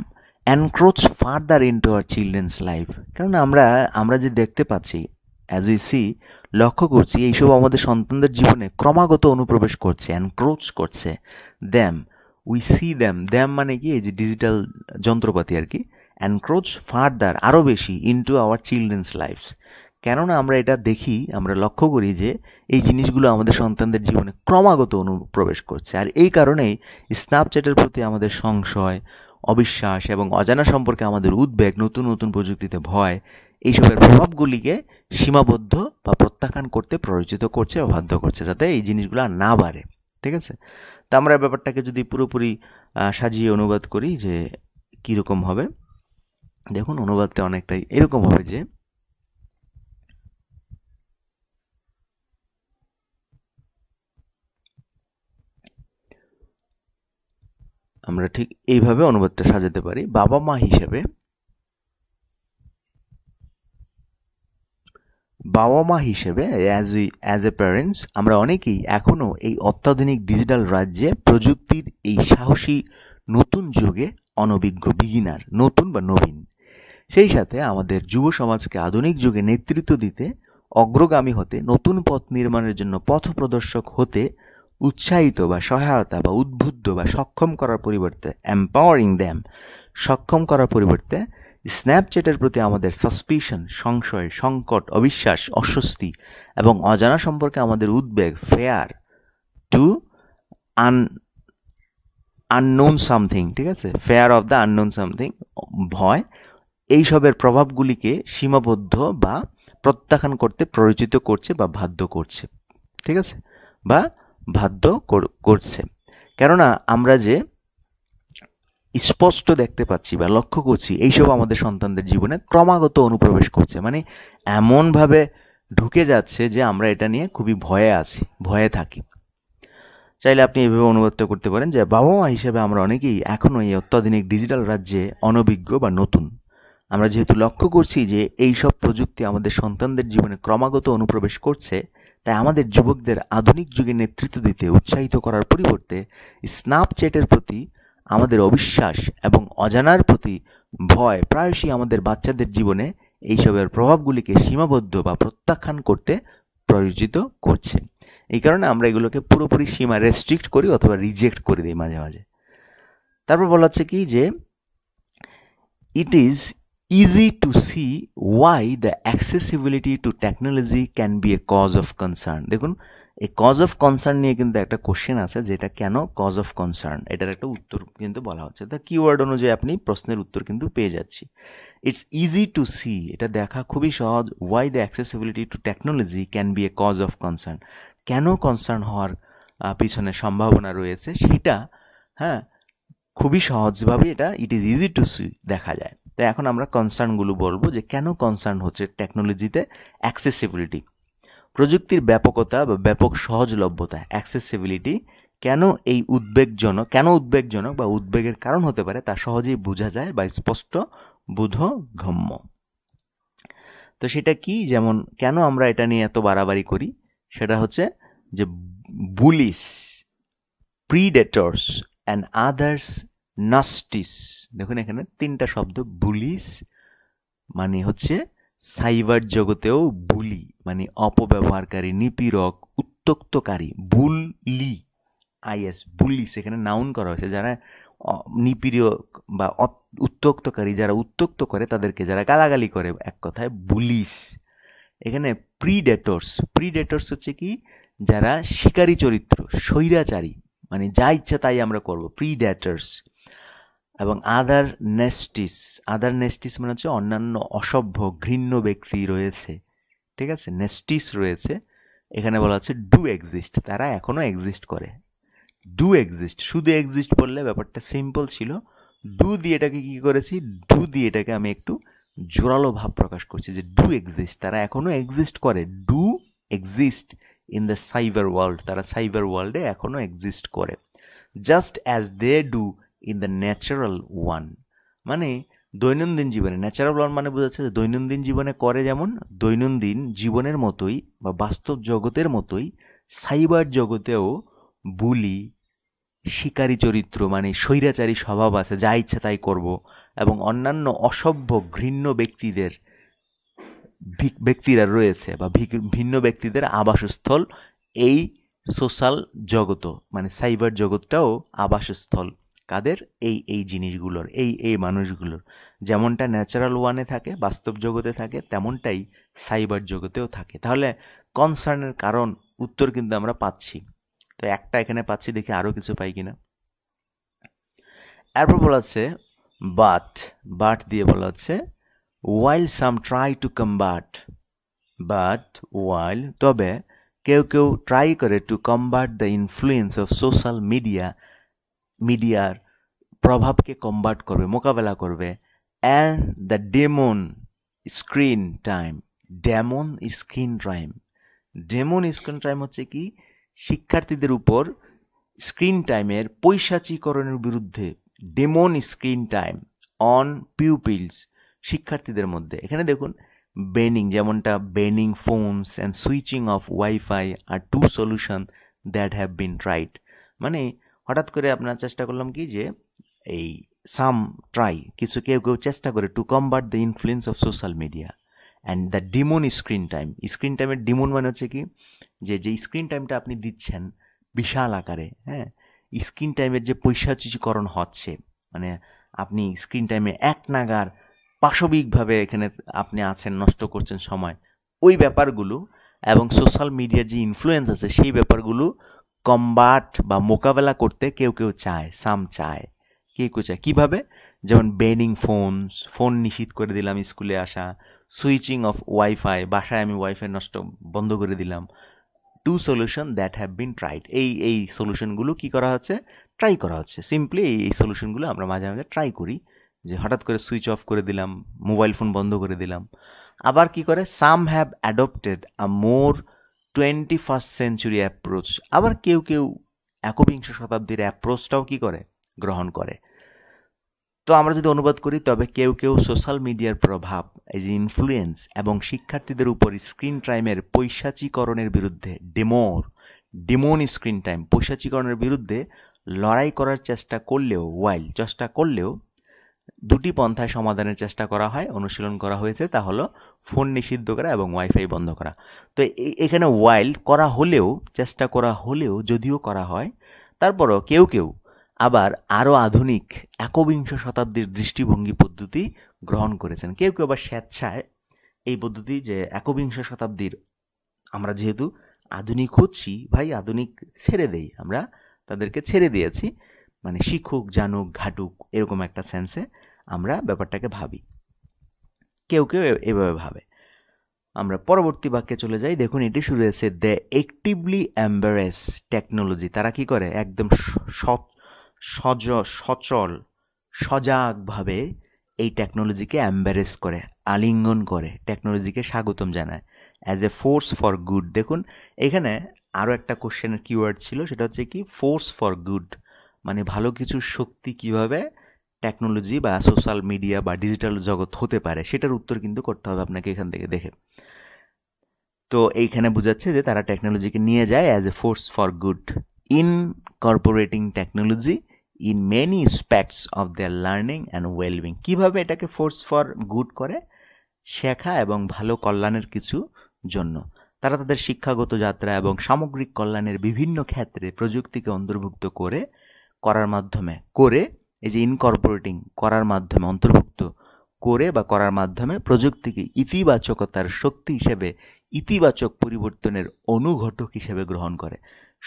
encroach further into our children's life কেননা আমরা আমরা যে দেখতে পাচ্ছি অ্যাজ উই সি লক্ষ্য করছি এইসব আমাদের সন্তানদের জীবনে ক্রমাগত অনুপ্রবেশ করছে অ্যানক্রোচ করছে them we see them them মানে কি এই যে ডিজিটাল যন্ত্রপাতি আর কি অ্যানক্রোচ ফার্দার আরও বেশি ইনটু আওয়ার চিলড্রেন্স লাইফস কেননা আমরা এটা দেখি আমরা লক্ষ্য করি যে এই জিনিসগুলো আমাদের সন্তানদের জীবনে ক্রমাগত অনুপ্রবেশ করছে আর এই কারণেই স্ন্যাপচ্যাটের প্রতি আমাদের সংশয় অবিশ্বাস এবং অজানা সম্পর্কে আমাদের উদ্বেগ নতুন নতুন প্রযুক্তিতে ভয় এইসবের প্রভাবগুলিকে সীমাবদ্ধ বা প্রত্যাখ্যান করতে প্ররোচিত করছে বা বাধ্য করছে যাতে এই জিনিসগুলো আর না বাড়ে ঠিক আছে তা আমরা ব্যাপারটাকে যদি পুরোপুরি সাজিয়ে অনুবাদ করি যে কীরকম হবে দেখুন অনুবাদটা অনেকটাই এরকম হবে যে আমরা ঠিক এইভাবে অনুবাদটা সাজাতে পারি বাবা মা হিসেবে বাবা মা হিসেবে as we as a parents আমরা অনেকেই এখনও এই অত্যাধুনিক ডিজিটাল রাজ্যে প্রযুক্তির এই সাহসী নতুন যুগে অনভিজ্ঞ বিগিনার নতুন বা নবীন সেই সাথে আমাদের যুব সমাজকে আধুনিক যুগে নেতৃত্ব দিতে অগ্রগামী হতে নতুন পথ নির্মাণের জন্য পথ প্রদর্শক হতে উৎসাহিত বা সহায়তা বা উদ্বুদ্ধ বা সক্ষম করার পরিবর্তে এম্পাওয়ারিং দ্যাম সক্ষম করার পরিবর্তে স্ন্যাপচ্যাটের প্রতি আমাদের সাসপিশন সংশয় সংকট অবিশ্বাস অস্বস্তি এবং অজানা সম্পর্কে আমাদের উদ্বেগ fear to an unknown something ঠিক আছে fear of the unknown something ভয় এইসবের প্রভাবগুলিকে সীমাবদ্ধ বা প্রত্যাখ্যান করতে প্ররোচিত করছে বা বাধ্য করছে ঠিক আছে বা বাধ্য করছে কেননা আমরা যে স্পষ্ট দেখতে পাচ্ছি বা লক্ষ্য করছি এইসব আমাদের সন্তানদের জীবনে ক্রমাগত অনুপ্রবেশ করছে মানে এমনভাবে ঢুকে যাচ্ছে যে আমরা এটা নিয়ে খুবই ভয়ে আছি ভয়ে থাকি চাইলে আপনি এভাবে অনুবাদ করতে পারেন যে বাবা মা হিসেবে আমরা অনেকেই এখনও এই অত্যাধুনিক ডিজিটাল রাজ্যে অনভিজ্ঞ বা নতুন আমরা যেহেতু লক্ষ্য করছি যে এই সব প্রযুক্তি আমাদের সন্তানদের জীবনে ক্রমাগত অনুপ্রবেশ করছে তাই আমাদের যুবকদের আধুনিক যুগে নেতৃত্ব দিতে উৎসাহিত করার পরিবর্তে স্ন্যাপচ্যাটের প্রতি আমাদের অবিশ্বাস এবং অজানার প্রতি ভয় প্রায়শই আমাদের বাচ্চাদের জীবনে এইসবের প্রভাবগুলিকে সীমাবদ্ধ বা প্রত্যাখ্যান করতে প্রয়োজিত করছে এই কারণে আমরা এগুলোকে পুরোপুরি সীমা রেস্ট্রিক্ট করি অথবা রিজেক্ট করে দিই মাঝে মাঝে তারপর বলা হচ্ছে কি যে it is easy to see why the accessibility to technology can be a cause of concern দেখুন এই কজ অফ কনসার্ন নিয়ে কিন্তু একটা কোশ্চেন আছে যেটা কেন কজ অফ কনসার্ন এটার একটা উত্তর কিন্তু বলা হচ্ছে দ্য কিওয়ার্ড অনুযায়ী আপনি প্রশ্নের উত্তর কিন্তু পেয়ে যাচ্ছি ইটস ইজি টু সি এটা দেখা খুবই সহজ why the accessibility to technology can be a cause of concern কেন কনসার্ন হওয়ার পিছনে সম্ভাবনা রয়েছে সেটা হ্যাঁ খুবই সহজভাবে এটা it is easy to see দেখা যায় তাই এখন আমরা কনসার্নগুলো বলবো যে কেন কনসার্ন হচ্ছে টেকনোলজিতে অ্যাক্সেসিবিলিটি প্রযুক্তির ব্যাপকতা বা ব্যাপক সহজলভ্যতা অ্যাক্সেসিবিলিটি কেন এই উদ্বেগজনক কেন উদ্বেগজনক বা উদ্বেগের কারণ হতে পারে তা সহজেই বোঝা যায় বা স্পষ্ট বোধগম্য তো সেটা কি যেমন কেন আমরা এটা নিয়ে এত বাড়াবাড়ি করি সেটা হচ্ছে যে bullies predators and others nasties দেখুন এখানে তিনটা শব্দ বুলিস মানে হচ্ছে সাইবার জগতেও বুলি মানে অপব্যবহারকারী নিপীড়ক উত্তক্তকারী বুলি আইএস বুলিস এখানে নাউন করা হয়েছে যারা নিপীড়ক বা উত্তক্তকারী যারা উত্তক্ত করে তাদেরকে যারা গালাগালি করে এক কথায় বুলিস এখানে প্রিডেটর্স প্রিডেটর্স হচ্ছে কি যারা শিকারী চরিত্র স্বৈরাচারী মানে যা ইচ্ছা তাই আমরা করব প্রিডেটার্স এবং আদার নেস্টিস আদার নেস্টিস মানে হচ্ছে অন্যান্য অসভ্য ঘৃণ্য ব্যক্তি রয়েছে ঠিক আছে নেস্টিস রয়েছে এখানে বলা হচ্ছে ডু এক্সিস্ট তারা এখনও এক্সিস্ট করে ডু এক্সিস্ট শুধু এক্সিস্ট বললে ব্যাপারটা সিম্পল ছিল ডু দিয়ে এটাকে কী করেছি ডু দিয়ে এটাকে আমি একটু জোরালো ভাব প্রকাশ করছি যে ডু এক্সিস্ট তারা এখনও এক্সিস্ট করে do exist in the cyber world তারা সাইবার ওয়ার্ল্ডে এখনও এক্সিস্ট করে just as they do in the natural one মানে দৈনন্দিন জীবনে ন্যাচারাল ওয়ান মানে বোঝাচ্ছে যে দৈনন্দিন জীবনে করে যেমন দৈনন্দিন জীবনের মতোই বা বাস্তব জগতের মতোই সাইবার জগতেও বুলি শিকারী চরিত্র মানে স্বৈরাচারী স্বভাব আছে যা ইচ্ছা তাই করব এবং অন্যান্য অসভ্য ঘৃণ্য ব্যক্তিদের ব্যক্তিরা রয়েছে বা ভিন্ন ব্যক্তিদের আবাসস্থল এই সোশ্যাল জগত মানে সাইবার জগৎটাও আবাসস্থল কাদের এই এই জিনিসগুলোর এই এই মানুষগুলোর যেমনটা ন্যাচারাল ওয়ানে থাকে বাস্তব জগতে থাকে তেমনটাই সাইবার জগতেও থাকে তাহলে কনসার্নের কারণ উত্তর কিন্তু আমরা পাচ্ছি তো একটা এখানে পাচ্ছি দেখি আরও কিছু পাই কিনা এরপর বলা হচ্ছে বাট বাট দিয়ে বলা হচ্ছে while some try to combat but while তবে কেউ কেউ ট্রাই করে to combat the influence of social media মিডিয়ার প্রভাবকে কম্বাট করবে মোকাবেলা করবে and the demon screen time demon screen time demon screen time হচ্ছে কি শিক্ষার্থীদের উপর স্ক্রিন টাইমের পৈশাচীকরণের বিরুদ্ধে demon screen time on pupils শিক্ষার্থীদের মধ্যে এখানে দেখুন বেনিং যেমনটা banning phones and switching off wifi are two solution that have been tried মানে হঠাৎ করে আপনার চেষ্টা করলাম কি যে এই সাম ট্রাই কিছু কেউ কেউ চেষ্টা করে to combat the influence of social media and the demon screen time screen টাইমের ডিমন মানে হচ্ছে কি যে যে স্ক্রিন টাইমটা আপনি দিচ্ছেন বিশাল আকারে হ্যাঁ স্ক্রিন টাইমের যে পয়সা পৈশাচিকরণ হচ্ছে মানে আপনি স্ক্রিন টাইমে এক নাগার পাশবিকভাবে এখানে আপনি আছেন নষ্ট করছেন সময় ওই ব্যাপারগুলো এবং সোশ্যাল মিডিয়ার যে ইনফ্লুয়েন্স আছে সেই ব্যাপারগুলো কম্বাট বা মোকাবেলা করতে কেউ কেউ চায় সাম চায় কে কেউ চায় কীভাবে যেমন বেনিং ফোনস ফোন নিষিদ্ধ করে দিলাম স্কুলে আসা সুইচিং অফ ওয়াইফাই বাসায় আমি ওয়াইফাই নষ্ট বন্ধ করে দিলাম two solution that have been tried এই এই সলিউশনগুলো কী করা হচ্ছে ট্রাই করা হচ্ছে সিম্পলি এই এই সলিউশনগুলো আমরা মাঝে মাঝে ট্রাই করি যে হঠাৎ করে সুইচ অফ করে দিলাম মোবাইল ফোন বন্ধ করে দিলাম আবার কি করে some have adopted a more twenty first century approach আবার কেউ কেউ একবিংশ শতাব্দীর অ্যাপ্রোচটাও কি করে গ্রহণ করে তো আমরা যদি অনুবাদ করি তবে কেউ কেউ সোশ্যাল মিডিয়ার প্রভাব এই ইনফ্লুয়েন্স এবং শিক্ষার্থীদের উপর স্ক্রিন টাইমের পৈশাচীকরণের বিরুদ্ধে ডেমোর ডেমোন স্ক্রিন টাইম পৈশাচীকরণের বিরুদ্ধে লড়াই করার চেষ্টা করলেও ওয়াইল চেষ্টা করলেও দুটি পন্থায় সমাধানের চেষ্টা করা হয় অনুশীলন করা হয়েছে তা হলো ফোন নিষিদ্ধ করা এবং ওয়াইফাই বন্ধ করা তো এখানে ওয়াইল্ড করা হলেও চেষ্টা করা হলেও যদিও করা হয় তারপরও কেউ কেউ আবার আরও আধুনিক একবিংশ শতাব্দীর দৃষ্টিভঙ্গি পদ্ধতি গ্রহণ করেছেন কেউ কেউ আবার স্বেচ্ছায় এই পদ্ধতি যে একবিংশ শতাব্দীর আমরা যেহেতু আধুনিক হচ্ছি ভাই আধুনিক ছেড়ে দেই আমরা তাদেরকে ছেড়ে দিয়েছি মানে শিখুক জানুক ঘাটুক এরকম একটা সেন্সে আমরা ব্যাপারটাকে ভাবি কেউ কেউ এভাবে ভাবে আমরা পরবর্তী বাক্যে চলে যাই দেখুন এটি শুরু হয়েছে দ্য অ্যাক্টিভলি অ্যাম্বারেস টেকনোলজি তারা কি করে একদম সজ সচল সজাগভাবে এই টেকনোলজিকে অ্যাম্বারেস করে আলিঙ্গন করে টেকনোলজিকে স্বাগতম জানায় as a force for good দেখুন এখানে আরও একটা কোশ্চেনের কিওয়ার্ড ছিল সেটা হচ্ছে কি ফোর্স ফর গুড মানে ভালো কিছু শক্তি কিভাবে টেকনোলজি বা সোশ্যাল মিডিয়া বা ডিজিটাল জগৎ হতে পারে সেটার উত্তর কিন্তু করতে হবে আপনাকে এখান থেকে দেখে তো এইখানে বোঝাচ্ছে যে তারা টেকনোলজিকে নিয়ে যায় as a force for good incorporating technology in many aspects of their learning and wellbeing কীভাবে এটাকে ফোর্স ফর গুড করে শেখা এবং ভালো কল্যাণের কিছু জন্য তারা তাদের শিক্ষাগত যাত্রা এবং সামগ্রিক কল্যাণের বিভিন্ন ক্ষেত্রে প্রযুক্তিকে অন্তর্ভুক্ত করে করার মাধ্যমে করে এই যে ইনকর্পোরেটিং করার মাধ্যমে অন্তর্ভুক্ত করে বা করার মাধ্যমে প্রযুক্তিকে ইতিবাচকতার শক্তি হিসেবে ইতিবাচক পরিবর্তনের অনুঘটক হিসেবে গ্রহণ করে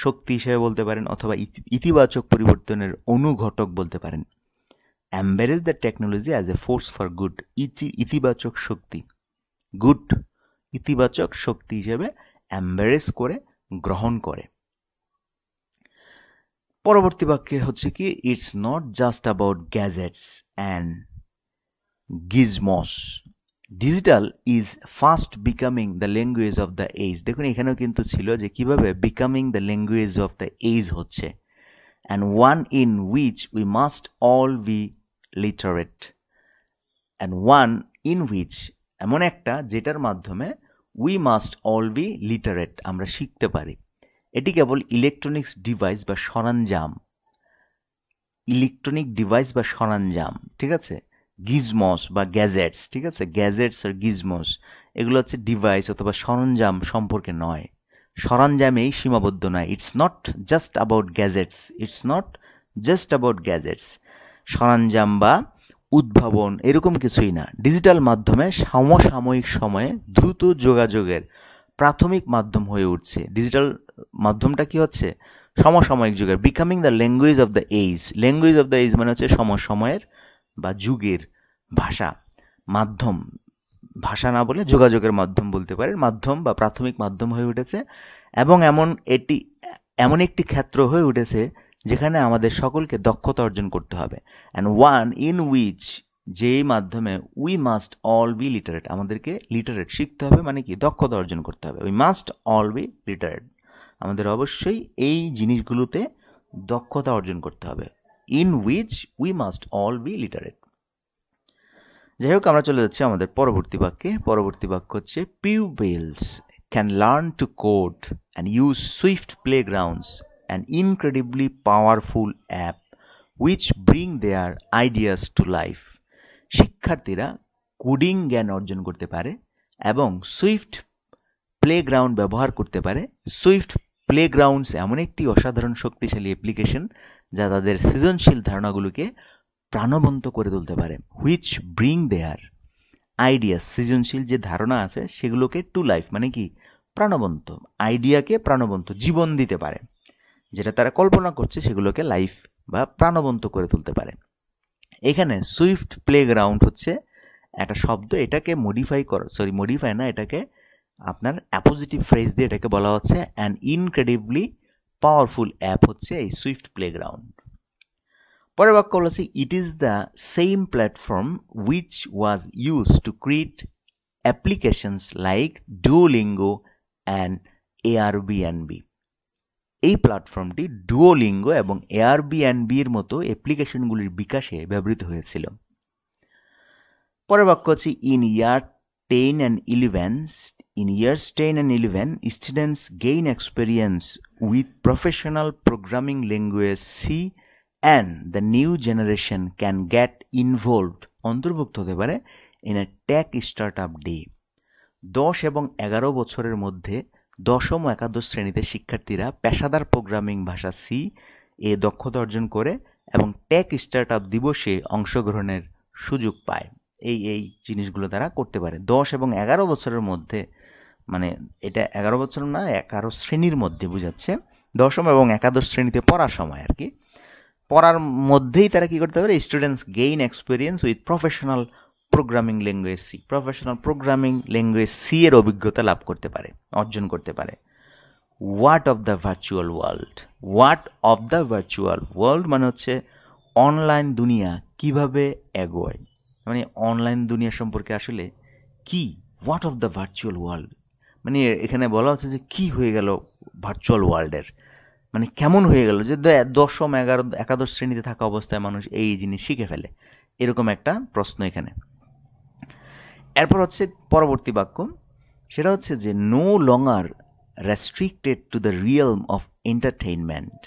শক্তি হিসেবে বলতে পারেন অথবা ইতিবাচক পরিবর্তনের অনুঘটক বলতে পারেন embrace the technology as a force for good ইচি ইতিবাচক শক্তি গুড ইতিবাচক শক্তি হিসেবে অ্যাম্বারেজ করে গ্রহণ করে পরবর্তী বাক্যে হচ্ছে কি it's not just about gadgets and gizmos digital is fast becoming the language of the age দেখুন এখানেও কিন্তু ছিল যে কিভাবে becoming the language of the age হচ্ছে and one in which we must all be literate and one in which এমন একটা যেটার মাধ্যমে we must all be literate আমরা শিখতে পারি এটি কেবল ইলেকট্রনিক্স ডিভাইস বা সরঞ্জাম ইলেকট্রনিক ডিভাইস বা সরঞ্জাম ঠিক আছে গিজমস বা গ্যাজেটস ঠিক আছে গ্যাজেটস আর গিজমস এগুলো হচ্ছে ডিভাইস অথবা সরঞ্জাম সম্পর্কে নয় সরঞ্জামেই সীমাবদ্ধ নয় it's not just about gadgets it's not just about gadgets সরঞ্জাম বা উদ্ভাবন এরকম কিছুই না ডিজিটাল মাধ্যমে সমসাময়িক সময়ে দ্রুত যোগাযোগের প্রাথমিক মাধ্যম হয়ে উঠছে ডিজিটাল মাধ্যমটা কি হচ্ছে সমসাময়িক যুগের becoming the language of the age language of the age মানে হচ্ছে সমসময়ের বা যুগের ভাষা মাধ্যম ভাষা না বলে যোগাযোগের মাধ্যম বলতে পারেন মাধ্যম বা প্রাথমিক মাধ্যম হয়ে উঠেছে এবং এমন এটি এমন একটি ক্ষেত্র হয়ে উঠেছে যেখানে আমাদের সকলকে দক্ষতা অর্জন করতে হবে অ্যান্ড ওয়ান ইন উইচ যেই মাধ্যমে we must all be literate আমাদেরকে লিটারেট শিখতে হবে মানে কি দক্ষতা অর্জন করতে হবে we must all be literate আমাদের অবশ্যই এই জিনিসগুলোতে দক্ষতা অর্জন করতে হবে in which we must all be literate যাই হোক আমরা চলে যাচ্ছি আমাদের পরবর্তী বাক্যে পরবর্তী বাক্য হচ্ছে pupils can learn to code and use Swift grounds and incredibly powerful app which bring their ideas to life শিক্ষার্থীরা কোডিং জ্ঞান অর্জন করতে পারে এবং সুইফট প্লেগ্রাউন্ড ব্যবহার করতে পারে সুইফট প্লেগ্রাউন্ডস এমন একটি অসাধারণ শক্তিশালী অ্যাপ্লিকেশন যা তাদের সৃজনশীল ধারণাগুলোকে প্রাণবন্ত করে তুলতে পারে হুইচ ব্রিং দেয়ার আইডিয়া সৃজনশীল যে ধারণা আছে সেগুলোকে টু লাইফ মানে কি প্রাণবন্ত আইডিয়াকে প্রাণবন্ত জীবন দিতে পারে যেটা তারা কল্পনা করছে সেগুলোকে লাইফ বা প্রাণবন্ত করে তুলতে পারে এখানে সুইফট প্লেগ্রাউন্ড হচ্ছে একটা শব্দ এটাকে মডিফাই কর সরি মডিফাই না এটাকে আপনার অ্যাপোজিটিভ ফ্রেজ দিয়ে এটাকে বলা হচ্ছে অ্যান্ড ইনক্রেডিবলি পাওয়ারফুল অ্যাপ হচ্ছে এই সুইফট প্লেগ্রাউন্ড পরের বাক্য বলেছে it is the same platform which was use to create applications like Duolingo and be এই প্ল্যাটফর্মটি ডুওলিঙ্গো এবং এয়ারবিএনবির মতো অ্যাপ্লিকেশনগুলির বিকাশে ব্যবহৃত হয়েছিল পরের বাক্য হচ্ছে in year ten and eleven in years ten and eleven students gain experience with professional programming language C and the new generation can get involved অন্তর্ভুক্ত হতে পারে in a tech start up day দশ এবং এগারো বছরের মধ্যে দশম ও একাদশ শ্রেণীতে শিক্ষার্থীরা পেশাদার প্রোগ্রামিং ভাষা সি এ দক্ষতা অর্জন করে এবং টেক স্টার্ট আপ দিবসে অংশগ্রহণের সুযোগ পায় এই এই জিনিসগুলো তারা করতে পারে দশ এবং এগারো বছরের মধ্যে মানে এটা এগারো বছর না এগারো শ্রেণীর মধ্যে বোঝাচ্ছে দশম এবং একাদশ শ্রেণীতে পড়ার সময় আর কি পড়ার মধ্যেই তারা কী করতে পারে students gain experience with professional programming language C professional programming language C এর অভিজ্ঞতা লাভ করতে পারে অর্জন করতে পারে what of the virtual world what of the virtual world মানে হচ্ছে অনলাইন দুনিয়া কিভাবে এগোয় মানে অনলাইন দুনিয়া সম্পর্কে আসলে কি what of the virtual world মানে এখানে বলা হচ্ছে যে কি হয়ে গেল ভার্চুয়াল ওয়ার্ল্ডের মানে কেমন হয়ে গেল যে দশম এগারো একাদশ শ্রেণীতে থাকা অবস্থায় মানুষ এই জিনিস শিখে ফেলে এরকম একটা প্রশ্ন এখানে এরপর হচ্ছে পরবর্তী বাক্য সেটা হচ্ছে যে no longer restricted to the realm of entertainment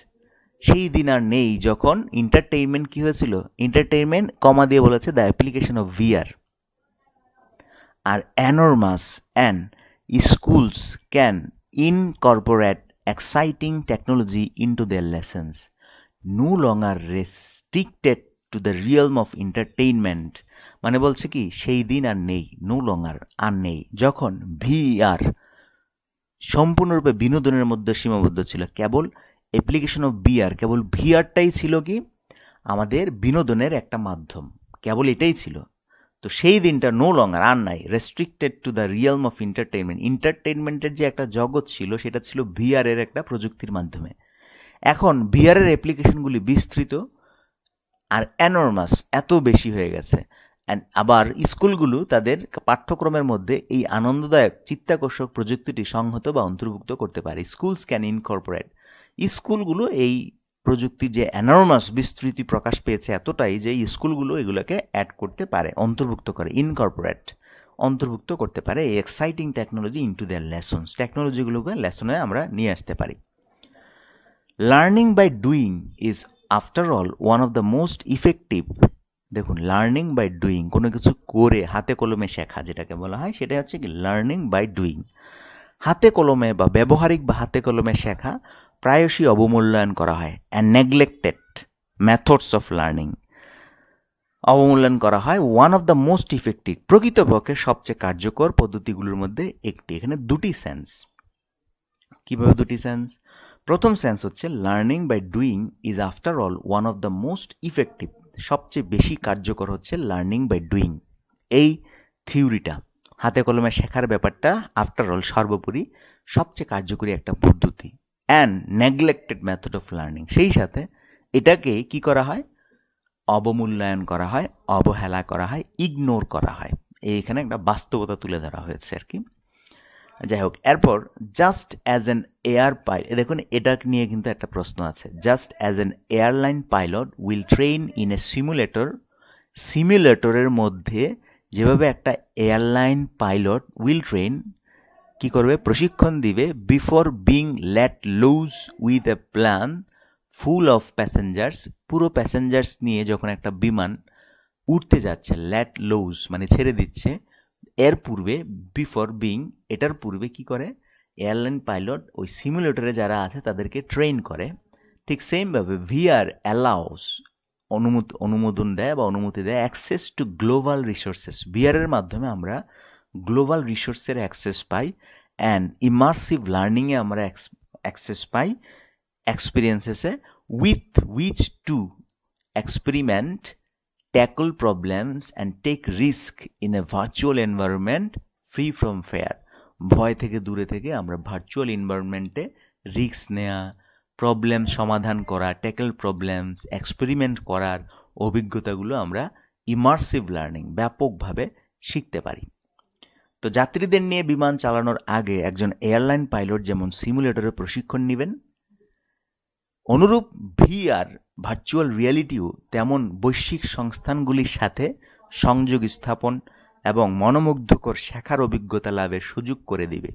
সেই দিন আর নেই যখন এন্টারটেইনমেন্ট কী হয়েছিল এন্টারটেইনমেন্ট কমা দিয়ে বলেছে the application of VR are enormous and schools can incorporate exciting technology into their lessons no longer restricted to the realm of entertainment মানে বলছে কি সেই দিন আর নেই নো লং আর আর নেই যখন ভিআর সম্পূর্ণরূপে বিনোদনের মধ্যে সীমাবদ্ধ ছিল কেবল অ্যাপ্লিকেশন অফ বিআর কেবল ভিআরটাই ছিল কি আমাদের বিনোদনের একটা মাধ্যম কেবল এটাই ছিল তো সেই দিনটা নো লং আর আর নাই restricted to the realm of entertainment এন্টারটেনমেন্টের যে একটা জগৎ ছিল সেটা ছিল ভিআরের একটা প্রযুক্তির মাধ্যমে এখন ভিআরের অ্যাপ্লিকেশনগুলি বিস্তৃত আর অ্যানর্মাস এত বেশি হয়ে গেছে অ্যান্ড আবার স্কুলগুলো তাদের পাঠ্যক্রমের মধ্যে এই আনন্দদায়ক চিত্তাকর্ষক প্রযুক্তিটি সংহত বা অন্তর্ভুক্ত করতে পারে স্কুলস ক্যান ইনকর্পোরেট স্কুলগুলো এই প্রযুক্তির যে অ্যানর্মাস বিস্তৃতি প্রকাশ পেয়েছে এতটাই যে স্কুলগুলো এগুলোকে অ্যাড করতে পারে অন্তর্ভুক্ত করে ইনকর্পোরেট অন্তর্ভুক্ত করতে পারে এই exciting technology into the lessons টেকনোলজিগুলোকে লেসনে আমরা নিয়ে আসতে পারি learning by doing is after all one of the most effective দেখুন লার্নিং বাই ডুইং কোনো কিছু করে হাতে কলমে শেখা যেটাকে বলা হয় সেটা হচ্ছে কি লার্নিং বাই ডুইং হাতে কলমে বা ব্যবহারিক বা হাতে কলমে শেখা প্রায়শই অবমূল্যায়ন করা হয় and neglected methods of learning অবমূল্যায়ন করা হয় one of the most effective প্রকৃতপক্ষে সবচেয়ে কার্যকর পদ্ধতিগুলোর মধ্যে একটি এখানে দুটি সেন্স কীভাবে দুটি সেন্স প্রথম সেন্স হচ্ছে learning by doing is after all one of the most effective সবচেয়ে বেশি কার্যকর হচ্ছে লার্নিং বাই ডুইং এই থিওরিটা হাতে কলমে শেখার ব্যাপারটা আফটার অল সর্বোপরি সবচেয়ে কার্যকরী একটা পদ্ধতি and neglected method of learning সেই সাথে এটাকে কি করা হয় অবমূল্যায়ন করা হয় অবহেলা করা হয় ইগনোর করা হয় এইখানে একটা বাস্তবতা তুলে ধরা হয়েছে আর কি যাই হোক এরপর just as an air pilot দেখুন এটা নিয়ে কিন্তু একটা প্রশ্ন আছে just as an airline pilot will train in a simulator সিমুলেটরের মধ্যে যেভাবে একটা এয়ারলাইন পাইলট উইল ট্রেন কি করবে প্রশিক্ষণ দিবে before being laid loose with a plane full of passengers পুরো প্যাসেঞ্জার্স নিয়ে যখন একটা বিমান উঠতে যাচ্ছে ল্যাট লুজ মানে ছেড়ে দিচ্ছে এর পূর্বে বিফোর বিং এটার পূর্বে কি করে এয়ারলাইন পাইলট ওই সিমুলেটরে যারা আছে তাদেরকে ট্রেন করে ঠিক সেমভাবে ভিআর অ্যালাউস অনুমোদ অনুমোদন দেয় বা অনুমতি দেয় অ্যাক্সেস টু গ্লোবাল রিসোর্সেস ভিআরের মাধ্যমে আমরা গ্লোবাল রিসোর্সের অ্যাক্সেস পাই অ্যান্ড ইমার্সিভ লার্নিংয়ে আমরা অ্যাক্সেস পাই এক্সপিরিয়েন্সেসে with which to experiment tackle problems and take risk in a virtual environment free from fear ভয় থেকে দূরে থেকে আমরা ভার্চুয়াল এনভায়রনমেন্টে রিক্স নেওয়া প্রবলেম সমাধান করা ট্যাকেল প্রবলেমস এক্সপেরিমেন্ট করার অভিজ্ঞতাগুলো আমরা ইমার্সিভ লার্নিং ব্যাপকভাবে শিখতে পারি তো যাত্রীদের নিয়ে বিমান চালানোর আগে একজন এয়ারলাইন পাইলট যেমন সিমুলেটরে প্রশিক্ষণ নেবেন অনুরূপ ভিআর ভার্চুয়াল রিয়ালিটিও তেমন বৈশ্বিক সংস্থানগুলির সাথে সংযোগ স্থাপন এবং মনোমুগ্ধকর শেখার অভিজ্ঞতা লাভের সুযোগ করে দিবে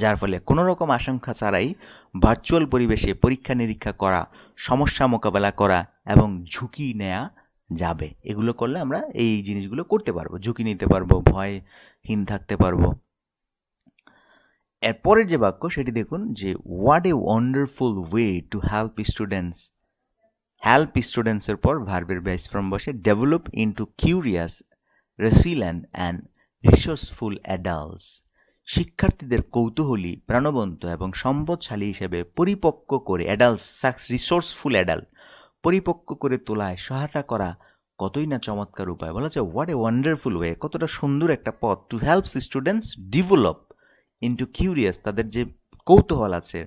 যার ফলে কোনো রকম আশঙ্কা ছাড়াই ভার্চুয়াল পরিবেশে পরীক্ষা নিরীক্ষা করা সমস্যা মোকাবেলা করা এবং ঝুঁকি নেয়া যাবে এগুলো করলে আমরা এই জিনিসগুলো করতে পারবো ঝুঁকি নিতে পারবো ভয়হীন থাকতে পারবো এরপরের যে বাক্য সেটি দেখুন যে what a wonderful way to help students help স্টুডেন্টসের পর ভার্বের বেস ফর্ম বসে develop into curious resilient and resourceful adults শিক্ষার্থীদের কৌতূহলী প্রাণবন্ত এবং সম্পদশালী হিসেবে পরিপক্ক করে অ্যাডাল্টস রিসোর্সফুল অ্যাডাল্ট পরিপক্ক করে তোলায় সহায়তা করা কতই না চমৎকার উপায় বলা যায় হোয়াট এ ওয়ান্ডারফুল ওয়ে কতটা সুন্দর একটা পথ to helps students develop into curious তাদের যে কৌতূহল আছে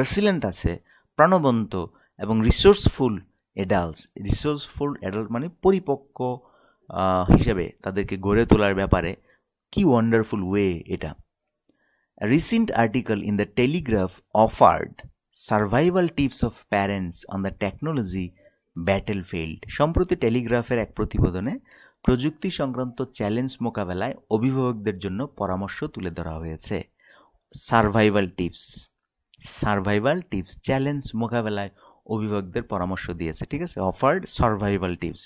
রেসিলেন্ট আছে প্রাণবন্ত এবং রিসোর্সফুল অ্যাডাল্টস রিসোর্সফুল অ্যাডাল্ট মানে পরিপক্ক হিসেবে তাদেরকে গড়ে তোলার ব্যাপারে কি ওয়ান্ডারফুল ওয়ে এটা recent article in the Telegraph offered survival tips of parents on the technology battlefield সম্প্রতি টেলিগ্রাফের এক প্রতিবেদনে প্রযুক্তি সংক্রান্ত চ্যালেঞ্জ মোকাবেলায় অভিভাবকদের জন্য পরামর্শ তুলে ধরা হয়েছে survival tips survival tips challenge মোকাবেলায় অভিভাবকদের পরামর্শ দিয়েছে ঠিক আছে offered survival tips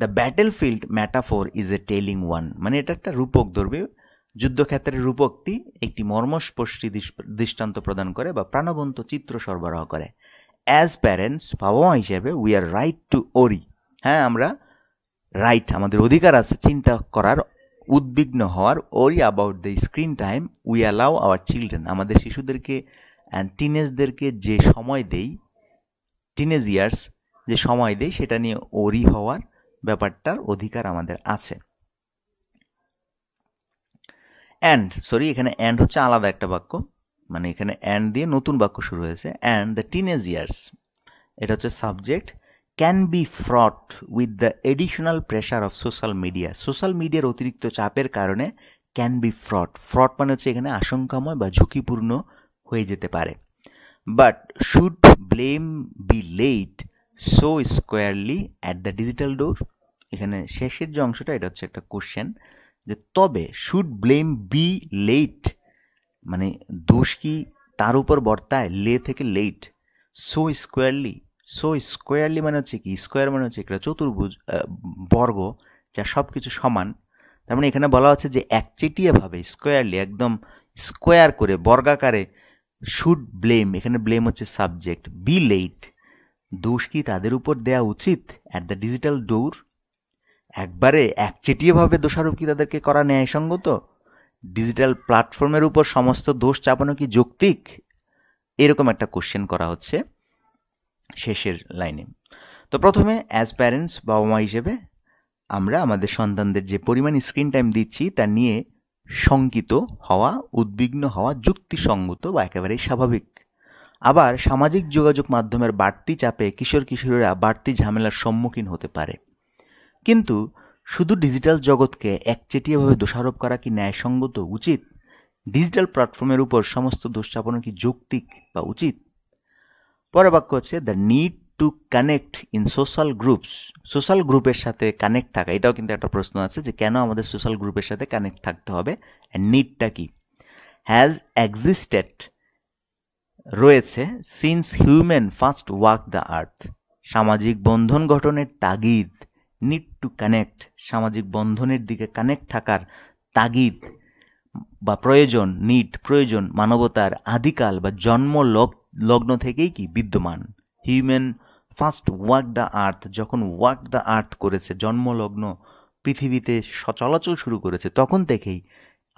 the battlefield metaphor is a telling one মানে এটা একটা রূপক ধরবে যুদ্ধক্ষেত্রের রূপকটি একটি মর্মস্পর্শী দৃষ্টান্ত প্রদান করে বা প্রাণবন্ত চিত্র সরবরাহ করে অ্যাজ প্যারেন্টস বাবা মা হিসেবে উই আর রাইট টু ওরি হ্যাঁ আমরা রাইট আমাদের অধিকার আছে চিন্তা করার উদ্বিগ্ন হওয়ার worry about the screen time we allow our children আমাদের শিশুদেরকে অ্যান্ড টিনেজদেরকে যে সময় দেই টিনেজ ইয়ার্স যে সময় দেই সেটা নিয়ে ওরি হওয়ার ব্যাপারটার অধিকার আমাদের আছে অ্যান্ড সরি এখানে অ্যান্ড হচ্ছে আলাদা একটা বাক্য মানে এখানে অ্যান্ড দিয়ে নতুন বাক্য শুরু হয়েছে অ্যান্ড দ্য টিনেজ ইয়ার্স এটা হচ্ছে subject can be fraught with the additional pressure of social media social মিডিয়ার অতিরিক্ত চাপের কারণে ক্যান বি ফ্রড ফ্রড মানে হচ্ছে এখানে আশঙ্কাময় বা ঝুঁকিপূর্ণ হয়ে যেতে পারে but should blame be laid so squarely at the digital door এখানে শেষের যে অংশটা এটা হচ্ছে একটা কোশ্চেন যে তবে শুড ব্লেম বি লেট মানে দোষ কি তার উপর বর্তায় লে থেকে laid so squarely so squarely মানে হচ্ছে কি স্কোয়ার মানে হচ্ছে একটা চতুর্ভুজ বর্গ যা সব কিছু সমান তার মানে এখানে বলা হচ্ছে যে একচেটিয়াভাবে স্কোয়ারলি একদম স্কোয়ার করে বর্গাকারে শুড ব্লেম এখানে ব্লেম হচ্ছে সাবজেক্ট বি লেট দোষ কি তাদের উপর দেয়া উচিত অ্যাট দ্য ডিজিটাল ডোর একবারে একচেটিয়েভাবে দোষারোপ কি তাদেরকে করা ন্যায়সঙ্গত ডিজিটাল প্ল্যাটফর্মের উপর সমস্ত দোষ চাপানো কি যৌক্তিক এরকম একটা কোশ্চেন করা হচ্ছে শেষের লাইনে তো প্রথমে অ্যাজ প্যারেন্টস বাবা মা হিসেবে আমরা আমাদের সন্তানদের যে পরিমাণ স্ক্রিন টাইম দিচ্ছি তা নিয়ে শঙ্কিত হওয়া উদ্বিগ্ন হওয়া যুক্তিসঙ্গত বা একেবারেই স্বাভাবিক আবার সামাজিক যোগাযোগ মাধ্যমের বাড়তি চাপে কিশোর কিশোরীরা বাড়তি ঝামেলার সম্মুখীন হতে পারে কিন্তু শুধু ডিজিটাল জগৎকে একচেটিয়াভাবে দোষারোপ করা কি ন্যায়সঙ্গত উচিত ডিজিটাল প্ল্যাটফর্মের উপর সমস্ত দোষচাপনা কি যৌক্তিক বা উচিত পরের বাক্য হচ্ছে the need to connect in social groups social গ্রুপের সাথে কানেক্ট থাকা এটাও কিন্তু একটা প্রশ্ন আছে যে কেন আমাদের সোশ্যাল গ্রুপের সাথে কানেক্ট থাকতে হবে অ্যান্ড নিডটা কি হ্যাজ এক্সিস্টেড রয়েছে since human first walk the earth সামাজিক বন্ধন গঠনের তাগিদ নিড টু কানেক্ট সামাজিক বন্ধনের দিকে কানেক্ট থাকার তাগিদ বা প্রয়োজন নিট প্রয়োজন মানবতার আদিকাল বা জন্ম লগ্ন থেকেই কি বিদ্যমান human first walk the earth যখন ওয়াক দ্য আর্থ করেছে জন্মলগ্ন পৃথিবীতে চলাচল শুরু করেছে তখন থেকেই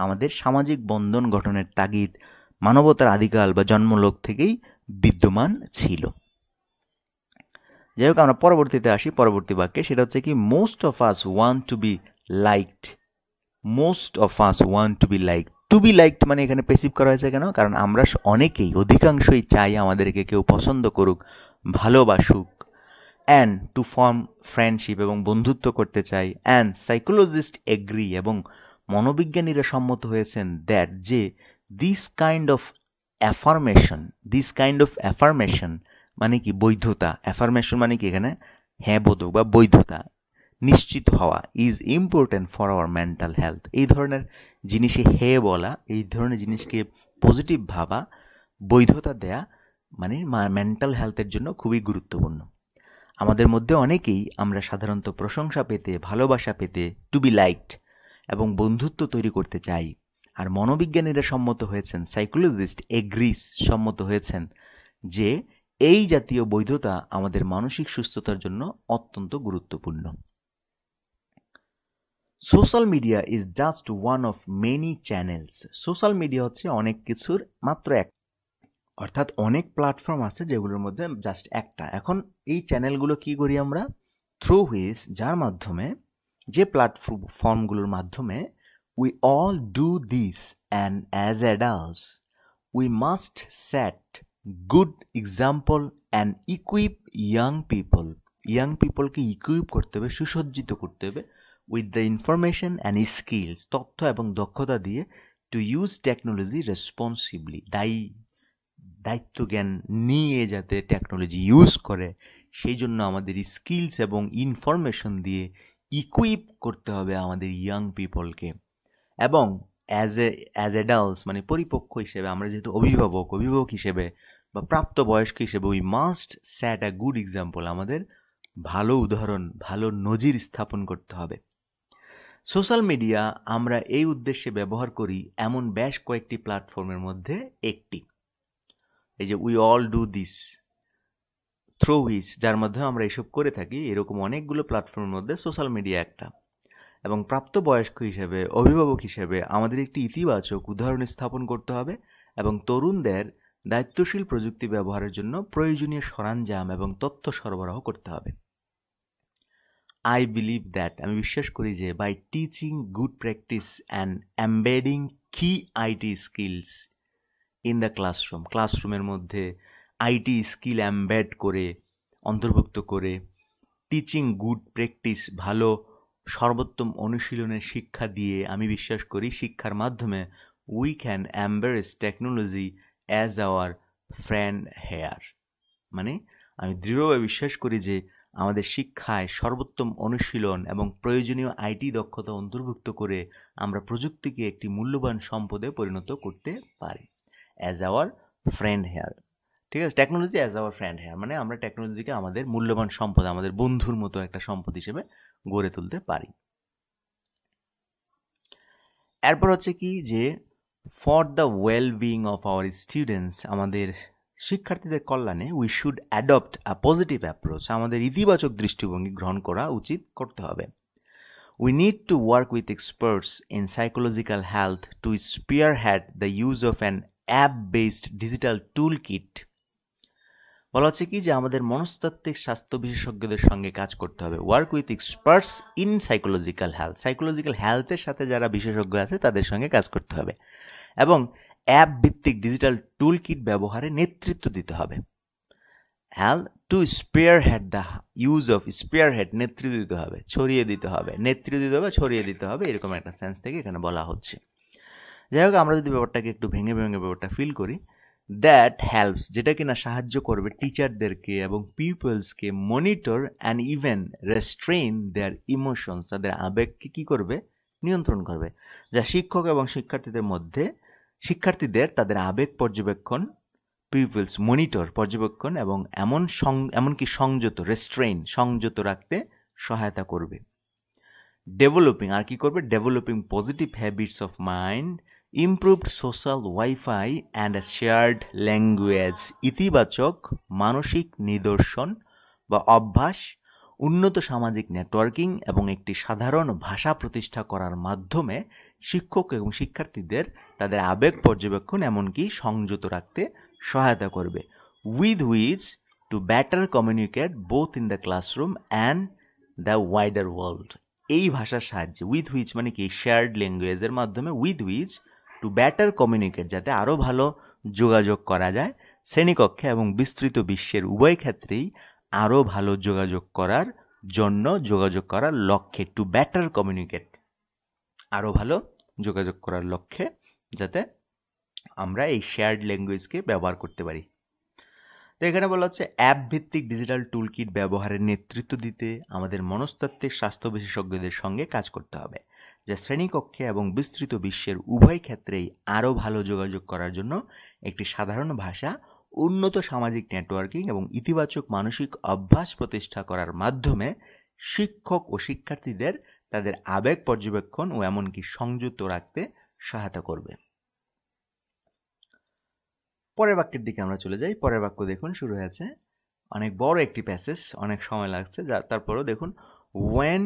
আমাদের সামাজিক বন্ধন গঠনের তাগিদ মানবতার আদিকাল বা জন্মলোক থেকেই বিদ্যমান ছিল যাই হোক আমরা পরবর্তীতে আসি পরবর্তী বাক্যে সেটা হচ্ছে কি most of us want to be liked most of us want to be like to be liked মানে এখানে পেসিভ করা হয়েছে কেন কারণ আমরা অনেকেই অধিকাংশই চাই আমাদেরকে কেউ পছন্দ করুক ভালোবাসুক অ্যান্ড টু ফর্ম ফ্রেন্ডশিপ এবং বন্ধুত্ব করতে চাই অ্যান্ড সাইকোলজিস্ট এগ্রি এবং মনোবিজ্ঞানীরা সম্মত হয়েছেন দ্যাট যে this kind of affirmation this kind of affirmation মানে কি বৈধতা অ্যাফার্মেশন মানে কি এখানে হ্যাঁ বোধক বা বৈধতা নিশ্চিত হওয়া is important for our mental health এই ধরনের জিনিসে হে হ্যাঁ বলা এই ধরনের জিনিসকে পজিটিভ ভাবা বৈধতা দেয়া মানে মেন্টাল হেলথের জন্য খুবই গুরুত্বপূর্ণ আমাদের মধ্যে অনেকেই আমরা সাধারণত প্রশংসা পেতে ভালোবাসা পেতে টু বি লাইকড এবং বন্ধুত্ব তৈরি করতে চাই আর মনোবিজ্ঞানীরা সম্মত হয়েছেন সাইকোলজিস্ট এগ্রিস সম্মত হয়েছেন যে এই জাতীয় বৈধতা আমাদের মানসিক সুস্থতার জন্য অত্যন্ত গুরুত্বপূর্ণ social media is just one of many channels social media হচ্ছে অনেক কিছুর মাত্র এক অর্থাৎ অনেক প্ল্যাটফর্ম আছে যেগুলোর মধ্যে জাস্ট একটা এখন এই চ্যানেলগুলো কি করি আমরা থ্রু হুইস যার মাধ্যমে যে প্ল্যাটফর্মগুলোর মাধ্যমে We all do this, and as adults, we must set good example and equip young people young পিপলকে ইকুইপ করতে হবে সুসজ্জিত করতে হবে with the information and skills তথ্য এবং দক্ষতা দিয়ে টু ইউজ টেকনোলজি রেসপন্সিবলি দায়ী দায়িত্বজ্ঞান নিয়ে যাতে টেকনোলজি ইউজ করে সেই জন্য আমাদের স্কিলস এবং ইনফরমেশন দিয়ে ইকুইপ করতে হবে আমাদের ইয়াং পিপলকে এবং অ্যাজ এ অ্যাজ অ্যাডাল্টস মানে পরিপক্ক হিসেবে আমরা যেহেতু অভিভাবক অভিভাবক হিসেবে বা প্রাপ্তবয়স্ক হিসেবে we must set a good example আমাদের ভালো উদাহরণ ভালো নজির স্থাপন করতে হবে সোশ্যাল মিডিয়া আমরা এই উদ্দেশ্যে ব্যবহার করি এমন বেশ কয়েকটি প্ল্যাটফর্মের মধ্যে একটি এই যে we all do this through which যার মাধ্যমে আমরা এসব করে থাকি এরকম অনেকগুলো প্ল্যাটফর্মের মধ্যে সোশ্যাল মিডিয়া একটা এবং প্রাপ্তবয়স্ক হিসেবে অভিভাবক হিসেবে আমাদের একটি ইতিবাচক উদাহরণ স্থাপন করতে হবে এবং তরুণদের দায়িত্বশীল প্রযুক্তি ব্যবহারের জন্য প্রয়োজনীয় সরঞ্জাম এবং তথ্য সরবরাহ করতে হবে আই বিলিভ দ্যাট আমি বিশ্বাস করি যে by teaching good practice and embedding key IT skills in the classroom ক্লাসরুমের মধ্যে আইটি স্কিল অ্যাম্বেড করে অন্তর্ভুক্ত করে টিচিং গুড প্র্যাকটিস ভালো সর্বোত্তম অনুশীলনের শিক্ষা দিয়ে আমি বিশ্বাস করি শিক্ষার মাধ্যমে we can embrace technology as our friend here মানে আমি দৃঢ়ভাবে বিশ্বাস করি যে আমাদের শিক্ষায় সর্বোত্তম অনুশীলন এবং প্রয়োজনীয় আইটি দক্ষতা অন্তর্ভুক্ত করে আমরা প্রযুক্তিকে একটি মূল্যবান সম্পদে পরিণত করতে পারি অ্যাজ আওয়ার ফ্রেন্ড হেয়ার ঠিক আছে technology as our friend here মানে আমরা টেকনোলজিকে আমাদের মূল্যবান সম্পদ আমাদের বন্ধুর মতো একটা সম্পদ হিসেবে গড়ে তুলতে পারি এরপর হচ্ছে কি যে for the well being of our students আমাদের শিক্ষার্থীদের কল্যাণে we should adopt a positive approach আমাদের ইতিবাচক দৃষ্টিভঙ্গি গ্রহণ করা উচিত করতে হবে we need to work with experts in psychological health to spearhead the use of an app based digital tool kit বলা হচ্ছে কি যে আমাদের মনস্তাত্ত্বিক স্বাস্থ্য বিশেষজ্ঞদের সঙ্গে কাজ করতে হবে work with experts in psychological health psychological হেলথের সাথে যারা বিশেষজ্ঞ আছে তাদের সঙ্গে কাজ করতে হবে এবং অ্যাপ ভিত্তিক ডিজিটাল টুল কিট ব্যবহারে নেতৃত্ব দিতে হবে হ্যাল to spearhead the use of spearhead নেতৃত্ব দিতে হবে ছড়িয়ে দিতে হবে নেতৃত্ব দিতে হবে ছড়িয়ে দিতে হবে এরকম একটা সেন্স থেকে এখানে বলা হচ্ছে যাই হোক আমরা যদি ব্যাপারটাকে একটু ভেঙে ভেঙে ব্যাপারটা ফিল করি দ্যাট হেল্পস যেটা কিনা সাহায্য করবে টিচারদেরকে এবং পিপলসকে monitor and even restrain their emotions তাদের আবেগকে কী করবে নিয়ন্ত্রণ করবে যা শিক্ষক এবং শিক্ষার্থীদের মধ্যে শিক্ষার্থীদের তাদের আবেগ পর্যবেক্ষণ পিপলস মনিটর পর্যবেক্ষণ এবং এমন সং এমনকি সংযত রেস্ট্রেইন সংযত রাখতে সহায়তা করবে ডেভেলপিং আর কি করবে developing positive habits of mind improved social wifi and shared language ইতিবাচক মানসিক নিদর্শন বা অভ্যাস উন্নত সামাজিক নেটওয়ার্কিং এবং একটি সাধারণ ভাষা প্রতিষ্ঠা করার মাধ্যমে শিক্ষক এবং শিক্ষার্থীদের তাদের আবেগ পর্যবেক্ষণ এমনকি সংযত রাখতে সহায়তা করবে with which to better communicate both in the classroom and the wider world এই ভাষার সাহায্যে উইথ উইচ মানে কি শেয়ার্ড ল্যাঙ্গুয়েজের মাধ্যমে with which to better communicate যাতে আরও ভালো যোগাযোগ করা যায় শ্রেণীকক্ষে এবং বিস্তৃত বিশ্বের উভয় ক্ষেত্রেই আরও ভালো যোগাযোগ করার জন্য যোগাযোগ করার লক্ষ্যে টু ব্যাটার কমিউনিকেট আরও ভালো যোগাযোগ করার লক্ষ্যে যাতে আমরা এই শেয়ার্ড ল্যাঙ্গুয়েজকে ব্যবহার করতে পারি তো এখানে বলা হচ্ছে অ্যাপ ভিত্তিক ডিজিটাল টুলকিট ব্যবহারের নেতৃত্ব দিতে আমাদের মনস্তাত্ত্বিক স্বাস্থ্য বিশেষজ্ঞদের সঙ্গে কাজ করতে হবে যা শ্রেণীকক্ষে এবং বিস্তৃত বিশ্বের উভয় ক্ষেত্রেই আরও ভালো যোগাযোগ করার জন্য একটি সাধারণ ভাষা উন্নত সামাজিক নেটওয়ার্কিং এবং ইতিবাচক মানসিক অভ্যাস প্রতিষ্ঠা করার মাধ্যমে শিক্ষক ও শিক্ষার্থীদের তাদের আবেগ পর্যবেক্ষণ ও এমনকি সংযুক্ত রাখতে সহায়তা করবে পরের বাক্যের দিকে আমরা চলে যাই পরের বাক্য দেখুন শুরু হয়েছে অনেক বড় একটি প্যাসেজ অনেক সময় লাগছে যা তারপরেও দেখুন when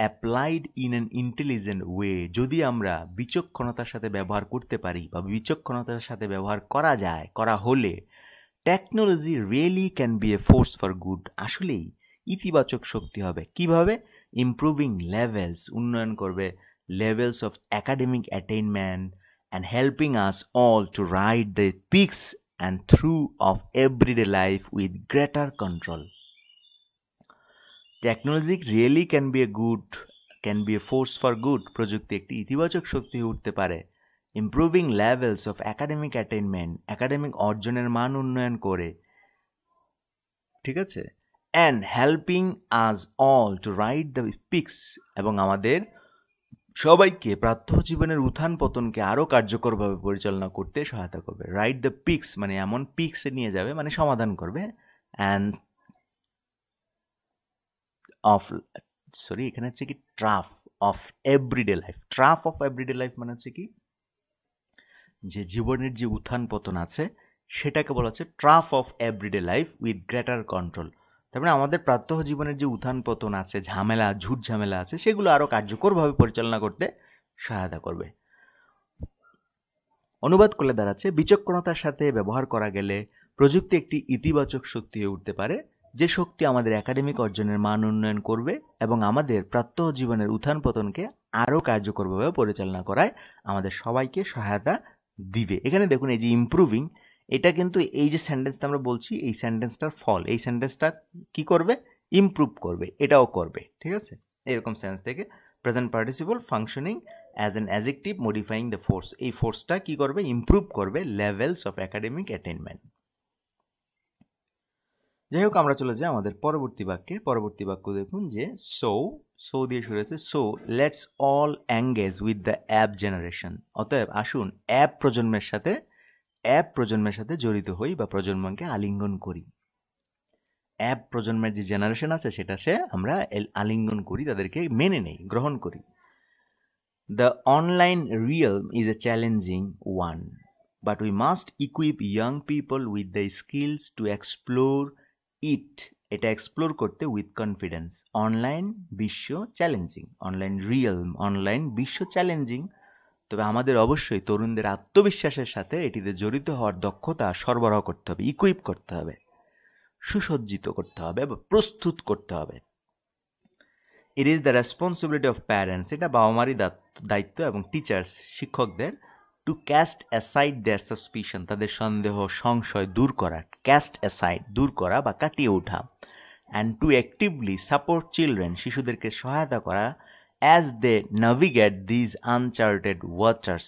applied in an intelligent way যদি আমরা বিচক্ষণতার সাথে ব্যবহার করতে পারি বা বিচক্ষণতার সাথে ব্যবহার করা যায় করা হলে technology really can be a force for good আসলেই ইতিবাচক শক্তি হবে কিভাবে ইম্প্রুভিং লেভেলস উন্নয়ন করবে levels of academic attainment and helping us all to ride the peaks and through of everyday life with greater control technology really can be a good can be a force for good প্রযুক্তি একটি ইতিবাচক শক্তি হয়ে উঠতে পারে improving levels of academic attainment একাডেমিক অর্জনের মান উন্নয়ন করে ঠিক আছে and helping us all to ride the peaks এবং আমাদের সবাইকে প্রাত্যহ জীবনের উত্থান পতনকে আরও কার্যকরভাবে পরিচালনা করতে সহায়তা করবে রাইট দ্য পিক্স মানে এমন পিক্সে নিয়ে যাবে মানে সমাধান করবে অ্যান্ড অফ সরি এখানে হচ্ছে কি trough of everyday life trough of everyday life মানে হচ্ছে কি যে জীবনের যে উত্থান পতন আছে সেটাকে বলা হচ্ছে trough of everyday life with greater control তার মানে আমাদের প্রাত্যহ জীবনের যে উত্থান পতন আছে ঝামেলা ঝুট ঝামেলা আছে সেগুলো আরও কার্যকরভাবে পরিচালনা করতে সহায়তা করবে অনুবাদ করলে দাঁড়াচ্ছে বিচক্ষণতার সাথে ব্যবহার করা গেলে প্রযুক্তি একটি ইতিবাচক শক্তি হয়ে উঠতে পারে যে শক্তি আমাদের একাডেমিক অর্জনের মান উন্নয়ন করবে এবং আমাদের প্রাত্যহ জীবনের উত্থান পতনকে আরও কার্যকরভাবে পরিচালনা করায় আমাদের সবাইকে সহায়তা দিবে এখানে দেখুন এই যে ইম্প্রুভিং এটা কিন্তু এই যে সেন্টেন্সটা আমরা বলছি এই সেন্টেন্সটার ফল এই সেন্টেন্সটা কি করবে ইম্প্রুভ করবে এটাও করবে ঠিক আছে এরকম সেন্স থেকে present participle functioning as an adjective modifying the force এই ফোর্সটা কি করবে ইম্প্রুভ করবে লেভেলস অফ অ্যাকাডেমিক অ্যাটেনমেন্ট যাই হোক আমরা চলে যাই আমাদের পরবর্তী বাক্যে পরবর্তী বাক্য দেখুন যে সো সো দিয়ে শুরু হয়েছে so let's all engage with the app generation অতএব আসুন অ্যাপ প্রজন্মের সাথে অ্যাপ প্রজন্মের সাথে জড়িত হই বা প্রজন্মকে আলিঙ্গন করি অ্যাপ প্রজন্মের যে জেনারেশন আছে সেটা সে আমরা আলিঙ্গন করি তাদেরকে মেনে নেই গ্রহণ করি the online realm is a challenging one but we must equip young people with the skills to explore it এটা এক্সপ্লোর করতে উইথ কনফিডেন্স অনলাইন বিশ্ব চ্যালেঞ্জিং অনলাইন রিয়েল অনলাইন বিশ্ব চ্যালেঞ্জিং তবে আমাদের অবশ্যই তরুণদের আত্মবিশ্বাসের সাথে এটিতে জড়িত হওয়ার দক্ষতা সরবরাহ করতে হবে ইকুইপ করতে হবে সুসজ্জিত করতে হবে বা প্রস্তুত করতে হবে it is the responsibility of parents এটা বাবা মারই দায়িত্ব এবং টিচার্স শিক্ষকদের to cast aside their suspicion তাদের সন্দেহ সংশয় দূর করা ক্যাস্ট অ্যাসাইড দূর করা বা কাটিয়ে ওঠা and to actively support children শিশুদেরকে সহায়তা করা as they navigate these uncharted waters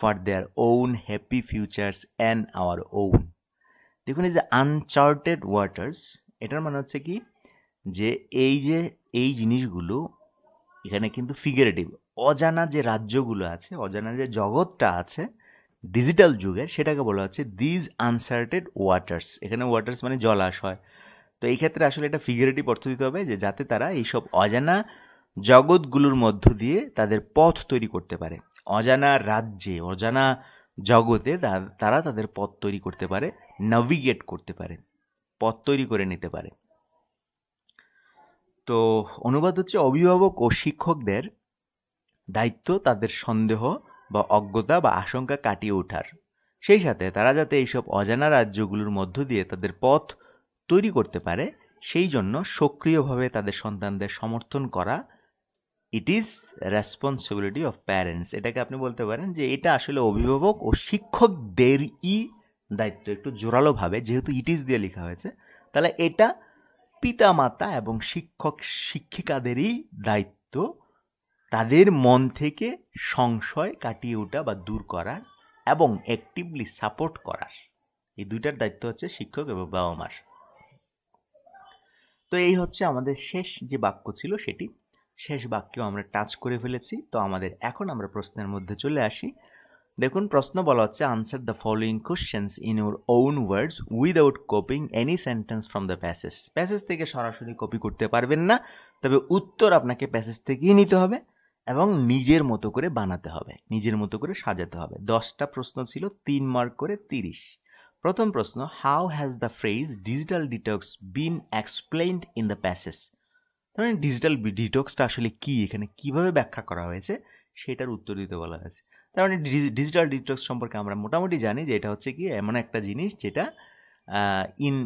for their own happy futures and our own দেখুন এই যে আনচার্টেড ওয়াটার্স এটার মানে হচ্ছে কি যে এই যে এই জিনিসগুলো এখানে কিন্তু ফিগারেটিভ অজানা যে রাজ্যগুলো আছে অজানা যে জগৎটা আছে ডিজিটাল যুগের সেটাকে বলা হচ্ছে দিজ আনসার্টেড ওয়াটার্স এখানে ওয়াটার্স মানে জলাশয় তো এই ক্ষেত্রে আসলে এটা ফিগারেটিভ অর্থ দিতে হবে যে যাতে তারা এইসব অজানা জগৎগুলোর মধ্য দিয়ে তাদের পথ তৈরি করতে পারে অজানা রাজ্যে অজানা জগতে তারা তাদের পথ তৈরি করতে পারে নাভিগেট করতে পারে পথ তৈরি করে নিতে পারে তো অনুবাদ হচ্ছে অভিভাবক ও শিক্ষকদের দায়িত্ব তাদের সন্দেহ বা অজ্ঞতা বা আশঙ্কা কাটিয়ে ওঠার সেই সাথে তারা যাতে এইসব অজানা রাজ্যগুলোর মধ্য দিয়ে তাদের পথ তৈরি করতে পারে সেই জন্য সক্রিয়ভাবে তাদের সন্তানদের সমর্থন করা it is responsibility of parents এটাকে আপনি বলতে পারেন যে এটা আসলে অভিভাবক ও শিক্ষকদেরই দায়িত্ব একটু জোরালোভাবে যেহেতু ইট ইজ দিয়ে লেখা হয়েছে তাহলে এটা পিতামাতা এবং শিক্ষক শিক্ষিকাদেরই দায়িত্ব তাদের মন থেকে সংশয় কাটিয়ে ওঠা বা দূর করার এবং অ্যাক্টিভলি সাপোর্ট করার এই দুইটার দায়িত্ব হচ্ছে শিক্ষক এবং বাবা মার তো এই হচ্ছে আমাদের শেষ যে বাক্য ছিল সেটি শেষ বাক্য আমরা টাচ করে ফেলেছি তো আমাদের এখন আমরা প্রশ্নের মধ্যে চলে আসি দেখুন প্রশ্ন বলা হচ্ছে answer the following questions in your own words without copying any sentence from the passage passage থেকে সরাসরি কপি করতে পারবেন না তবে উত্তর আপনাকে প্যাসেজ থেকেই নিতে হবে এবং নিজের মতো করে বানাতে হবে নিজের মতো করে সাজাতে হবে দশটা প্রশ্ন ছিল তিন মার্ক করে তিরিশ প্রথম প্রশ্ন how has the phrase digital detox been explained in the passage ধরেন ডিজিটাল ডিটক্সটা আসলে কি এখানে কিভাবে ব্যাখ্যা করা হয়েছে সেটার উত্তর দিতে বলা হয়েছে তার মানে ডিজিটাল ডিটক্স সম্পর্কে আমরা মোটামুটি জানি যে এটা হচ্ছে কি এমন একটা জিনিস যেটা in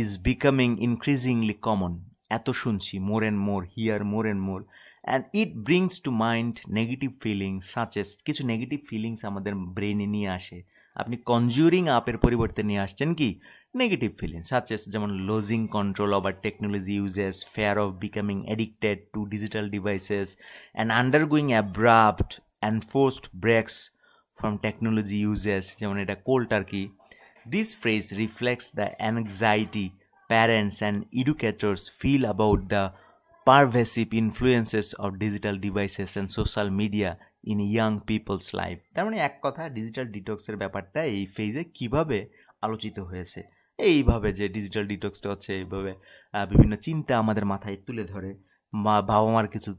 is becoming increasingly common এত শুনছি more and more hear more and more and it brings to mind negative feelings such as কিছু নেগেটিভ ফিলিংস আমাদের ব্রেনে নিয়ে আসে আপনি কনজিউরিং আপের পরিবর্তে নিয়ে আসছেন কি নেগেটিভ ফিলিংস সাচেস যেমন losing control over technology uses fear of becoming addicted to digital devices and undergoing abrupt and forced breaks from technology uses যেমন এটা কোল্ড আর কি this phrase reflects the anxiety parents and educators feel about the pervasive influences of digital devices and social media in young people's life তার মানে এক কথা digital ডিটক্সের ব্যাপারটা এই ফেজে কিভাবে আলোচিত হয়েছে এইভাবে যে ডিজিটাল ডিটক্সটা হচ্ছে এইভাবে বিভিন্ন চিন্তা আমাদের মাথায় তুলে ধরে মা বাবা মার কিছু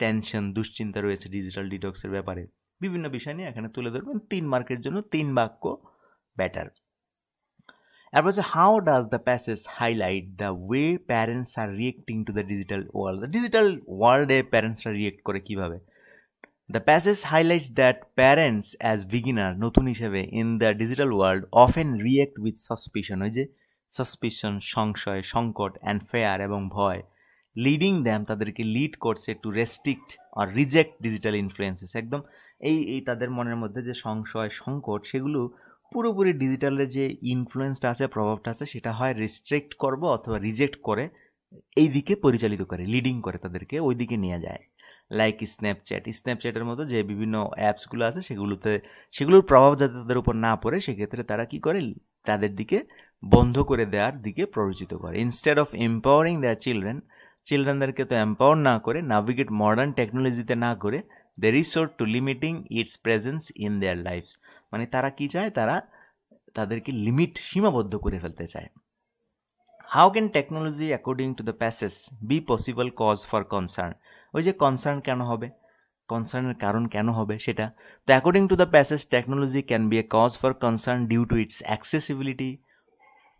টেনশন দুশ্চিন্তা রয়েছে ডিজিটাল ডিটক্সের ব্যাপারে বিভিন্ন বিষয় নিয়ে এখানে তুলে ধরবেন তিন মার্কের জন্য তিন বাক্য ব্যাটার তারপর হচ্ছে how does the passage highlight the way parents are reacting to the digital world digital ওয়ার্ল্ডে প্যারেন্টসরা রিয়েক্ট করে কীভাবে the passage highlights that parents as beginner নতুন হিসেবে in the digital world often react with suspicion ওই যে suspicion সংশয় সংকট অ্যান্ড ফেয়ার এবং ভয় লিডিং দ্যাম তাদেরকে লিড করছে to restrict or reject digital influences একদম এই এই তাদের মনের মধ্যে যে সংশয় সংকট সেগুলো পুরোপুরি ডিজিটালের যে ইনফ্লুয়েন্সটা আছে প্রভাবটা আছে সেটা হয় রিস্ট্রিক্ট করব অথবা রিজেক্ট করে এই দিকে পরিচালিত করে লিডিং করে তাদেরকে ওই দিকে নিয়ে যায় লাইক স্ন্যাপচ্যাট স্ন্যাপচ্যাটের মতো যে বিভিন্ন অ্যাপসগুলো আছে সেগুলোতে সেগুলোর প্রভাব যাতে তাদের উপর না পড়ে সেক্ষেত্রে তারা কি করে তাদের দিকে বন্ধ করে দেওয়ার দিকে প্ররোচিত করে instead of empowering their children চিলড্রেনদেরকে তো এম্পাওয়ার না করে নাভিগেট মডার্ন টেকনোলজিতে না করে they resort to limiting its presence in their lives মানে তারা কি চায় তারা তাদেরকে লিমিট সীমাবদ্ধ করে ফেলতে চায় how can technology according to the passage be possible cause for concern ওই যে কনসার্ন কেন হবে কনসার্নের কারণ কেন হবে সেটা তো according to the passage technology can be a cause for concern due to its accessibility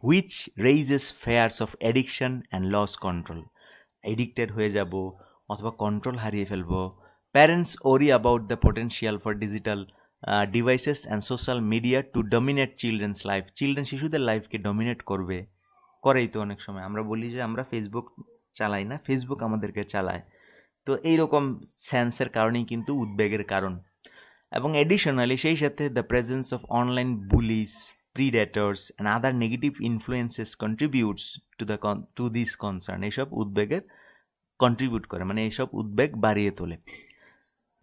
which raises fears of addiction and loss control addicted হয়ে যাব অথবা কন্ট্রোল হারিয়ে ফেলবো parents worry about the potential for digital devices and social media to dominate children's life children শিশুদের লাইফকে dominate করবে করেই তো অনেক সময় আমরা বলি যে আমরা ফেসবুক চালাই না ফেসবুক আমাদেরকে চালায় তো এইরকম সেন্সের কারণেই কিন্তু উদ্বেগের কারণ এবং অ্যাডিশনালি সেই সাথে the presence of online bullies predators and other negative influences contributes to the to this concern এইসব উদ্বেগের কন্ট্রিবিউট করে মানে এইসব উদ্বেগ বাড়িয়ে তোলে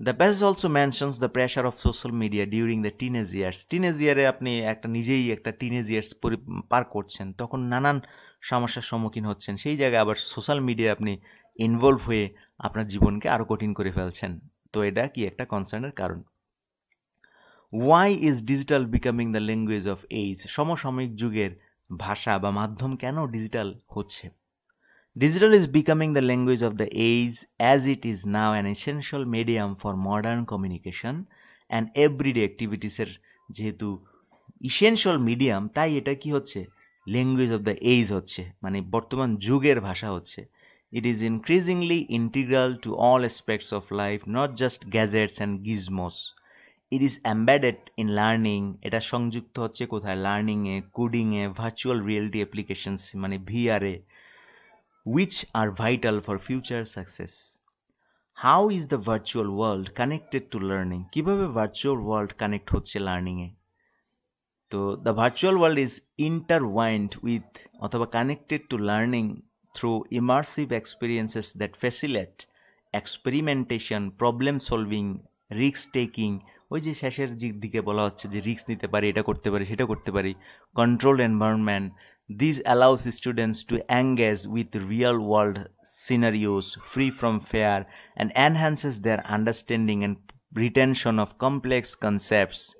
the passage also mentions the pressure of social media during the teenage years teenage ইয়ারে আপনি একটা নিজেই একটা টিনেজ ইয়ার্স পরি পার করছেন তখন নানান সমস্যার সম্মুখীন হচ্ছেন সেই জায়গায় আবার সোশ্যাল মিডিয়ায় আপনি ইনভলভ হয়ে আপনার জীবনকে আরও কঠিন করে ফেলছেন তো এটা কি একটা কনসার্নের কারণ why is digital becoming the language of age সমসাময়িক যুগের ভাষা বা মাধ্যম কেন ডিজিটাল হচ্ছে Digital is becoming the language of the age as it is now an essential medium for modern communication and everyday অ্যাক্টিভিটিসের যেহেতু ইসেনশিয়াল মিডিয়াম তাই এটা কি হচ্ছে ল্যাঙ্গুয়েজ অফ দ্য এইজ হচ্ছে মানে বর্তমান যুগের ভাষা হচ্ছে it is increasingly integral to all aspects of life not just gadgets and gizmos it is embedded in learning এটা সংযুক্ত হচ্ছে কোথায় লার্নিংয়ে কোডিংয়ে ভার্চুয়াল রিয়েলিটি অ্যাপ্লিকেশনস মানে ভিআরে which are vital for future success. How is the virtual world connected to learning কীভাবে virtual world connect হচ্ছে লার্নিংয়ে তো the virtual world is intertwined with অথবা connected to learning through immersive experiences that ফেসিলেট experimentation problem solving রিক্স taking ওই যে শেষের দিক দিকে বলা হচ্ছে যে রিক্স নিতে পারি এটা করতে পারি সেটা করতে পারি control environment This allows students to engage with real world scenarios free from fear and enhances their understanding and retention of complex concepts.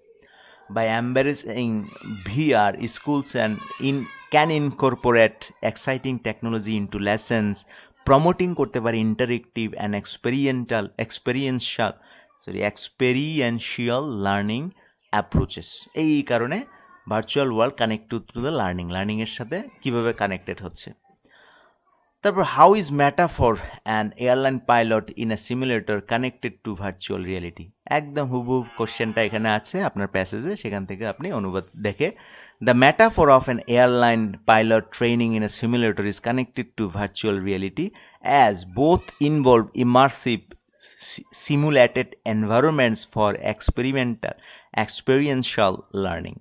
By embracing VR, schools and in, can incorporate exciting technology into lessons, promoting whatever interactive and experiential experiential sorry experiential learning approaches. Virtual world connect to the learning লার্নিংয়ের সাথে কীভাবে connected হচ্ছে তারপর how is matter for an airline pilot in a simulator connected to virtual reality একদম হুবহু কোশ্চেনটা এখানে আছে আপনার প্যাসেজে সেখান থেকে আপনি অনুবাদ দেখে the matter for of an airline pilot training in a simulator is connected to virtual reality as both involve immersive simulated environments for experimental experiential learning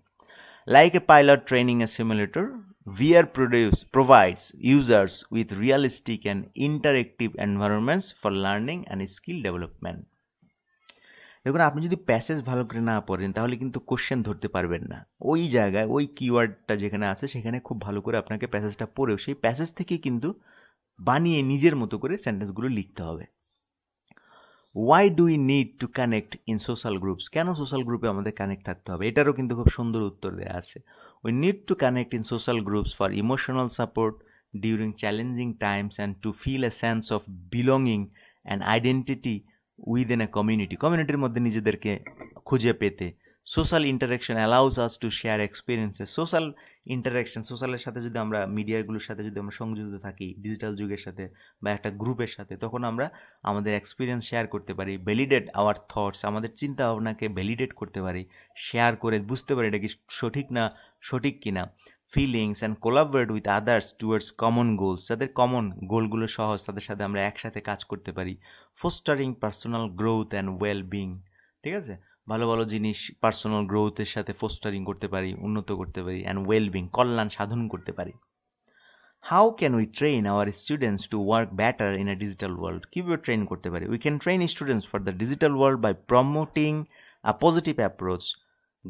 Like a pilot training a simulator, VR produce, provides users with realistic and interactive environments for learning and skill development. দেখুন আপনি যদি passage ভালো করে না পড়েন তাহলে কিন্তু question ধরতে পারবেন না ওই জায়গায় ওই কিওয়ার্ডটা যেখানে আছে সেখানে খুব ভালো করে আপনাকে প্যাসেজটা পড়েও সেই প্যাসেজ থেকে কিন্তু বানিয়ে নিজের মতো করে সেন্টেন্সগুলো লিখতে হবে why do we need to connect in social groups Can কেন social group এ আমাদের connect থাকতে হবে এটারও কিন্তু খুব সুন্দর উত্তর দেয়া আছে we need to connect in social groups for emotional support during challenging times and to feel a sense of belonging and identity within a community community এর মধ্যে নিজেদেরকে খুঁজে পেতে social interaction allows us to share experiences social interaction সোশ্যালের সাথে যদি আমরা মিডিয়াগুলোর সাথে যদি আমরা সংযুক্ত থাকি ডিজিটাল যুগের সাথে বা একটা গ্রুপের সাথে তখন আমরা আমাদের এক্সপিরিয়েন্স শেয়ার করতে পারি ভ্যালিডেট আওয়ার থটস আমাদের চিন্তা ভাবনাকে ভ্যালিডেট করতে পারি শেয়ার করে বুঝতে পারি এটা কি সঠিক না সঠিক কি না feelings and collaborate with others towards common goals যাদের কমন গোলগুলো সহজ তাদের সাথে আমরা একসাথে কাজ করতে পারি fostering personal growth and well being ঠিক আছে ভালো ভালো জিনিস পার্সোনাল গ্রোথের সাথে ফোস্টারিং করতে পারি উন্নত করতে পারি অ্যান্ড ওয়েলবিং কল্যাণ সাধন করতে পারি how can we train our students to work better in a digital world কীভাবে ট্রেন করতে পারি we can train students for the digital world by promoting a positive approach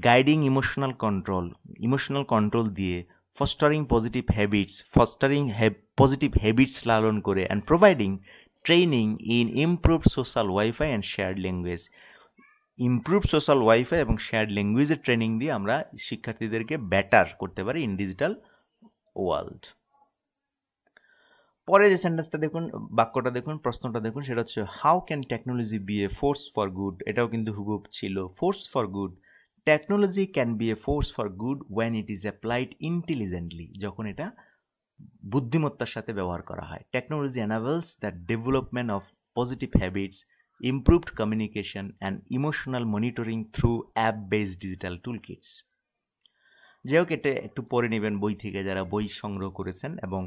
guiding emotional control emotional control দিয়ে fostering positive habits fostering positive habits লালন করে and providing training in improve social wifi and shared language improve social wifi এবং shared ল্যাঙ্গুয়েজের training দিয়ে আমরা শিক্ষার্থীদেরকে batter করতে পারি ইন ডিজিটাল ওয়ার্ল্ড পরে যে সেন্টেন্সটা দেখুন বাক্যটা দেখুন প্রশ্নটা দেখুন সেটা হচ্ছে how can technology be a force for good এটাও কিন্তু হুবুব ছিল force for good technology can be a force for good when it is applied intelligently যখন এটা বুদ্ধিমত্তার সাথে ব্যবহার করা হয় technology enables the development of positive habits improved communication, and emotional monitoring through app based digital toolkits. যাই হোক এটা একটু পরে নেবেন বই থেকে যারা বই সংগ্রহ করেছেন এবং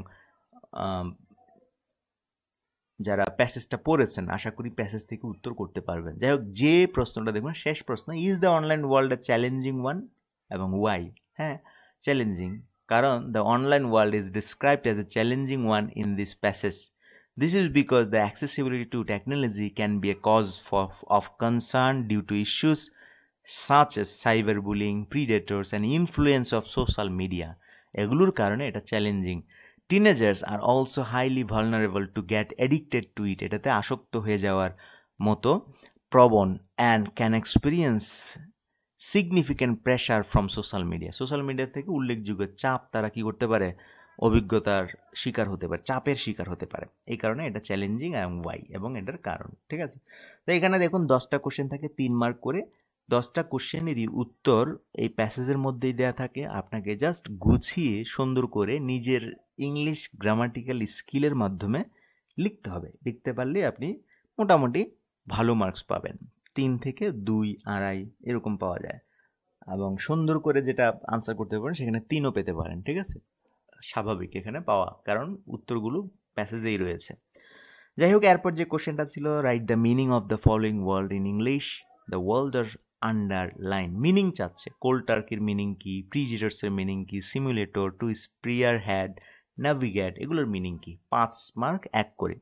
যারা প্যাসেজটা পড়েছেন আশা করি প্যাসেজ থেকে উত্তর করতে পারবেন যাই হোক যে প্রশ্নটা দেখবেন শেষ প্রশ্ন is the online world a challenging one এবং ওয়াই হ্যাঁ চ্যালেঞ্জিং কারণ the online world is described as a challenging one in this passage This is because the accessibility to technology can be a cause for, of concern due to issues such as cyberbullying, predators, and influence of social media. এগুলোর কারণে এটা challenging teenagers are also highly vulnerable to get addicted to it এটাতে আসক্ত হয়ে যাওয়ার মতো প্রবণ and can experience significant pressure from social media social media থেকে উল্লেখযোগ্য চাপ তারা কি করতে পারে অভিজ্ঞতার শিকার হতে পারে চাপের শিকার হতে পারে এই কারণে এটা চ্যালেঞ্জিং এবং ওয়াই এবং এটার কারণ ঠিক আছে তো এখানে দেখুন দশটা কোশ্চেন থাকে তিন মার্ক করে দশটা কোশ্চেনেরই উত্তর এই প্যাসেজের মধ্যেই দেওয়া থাকে আপনাকে জাস্ট গুছিয়ে সুন্দর করে নিজের ইংলিশ গ্রামাটিক্যাল স্কিলের মাধ্যমে লিখতে হবে লিখতে পারলে আপনি মোটামুটি ভালো মার্কস পাবেন তিন থেকে দুই আড়াই এরকম পাওয়া যায় এবং সুন্দর করে যেটা আনসার করতে পারেন সেখানে তিনও পেতে পারেন ঠিক আছে স্বাভাবিক এখানে পাওয়া কারণ উত্তরগুলো প্যাসেজেই রয়েছে যাই হোক এরপর যে কোশ্চেনটা ছিল write the meaning of the following world in English the world are underline meaning চাচ্ছে কোল্ড টার্কির মিনিং কি প্রিজিটার্সের মিনিং কি simulator to spearhead navigate এগুলোর মিনিং কি পাঁচ মার্ক এক করে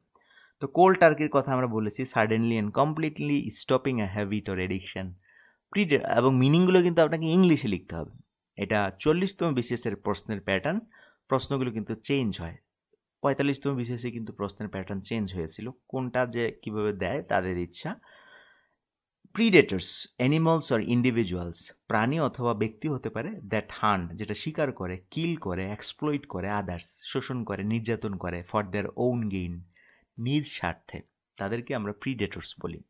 তো কোল্ড টার্কির কথা আমরা বলেছি suddenly and completely stopping a habit or addiction এবং মিনিংগুলো কিন্তু আপনাকে ইংলিশে লিখতে হবে এটা চল্লিশতম বিশেষের প্রশ্নের প্যাটার্ন প্রশ্নগুলো কিন্তু চেঞ্জ হয় পঁয়তাল্লিশতম বিসিএসে কিন্তু প্রশ্নের প্যাটার্ন চেঞ্জ হয়েছিল কোনটা যে কিভাবে দেয় তাদের ইচ্ছা প্রিডেটার্স অ্যানিমালস অর ইন্ডিভিজুয়ালস প্রাণী অথবা ব্যক্তি হতে পারে দ্যাট হান্ড যেটা শিকার করে কিল করে এক্সপ্লয়েট করে আদার্স শোষণ করে নির্যাতন করে ফর দেয়ার ওন গেইন নিজ স্বার্থে তাদেরকে আমরা প্রিডেটার্স বলি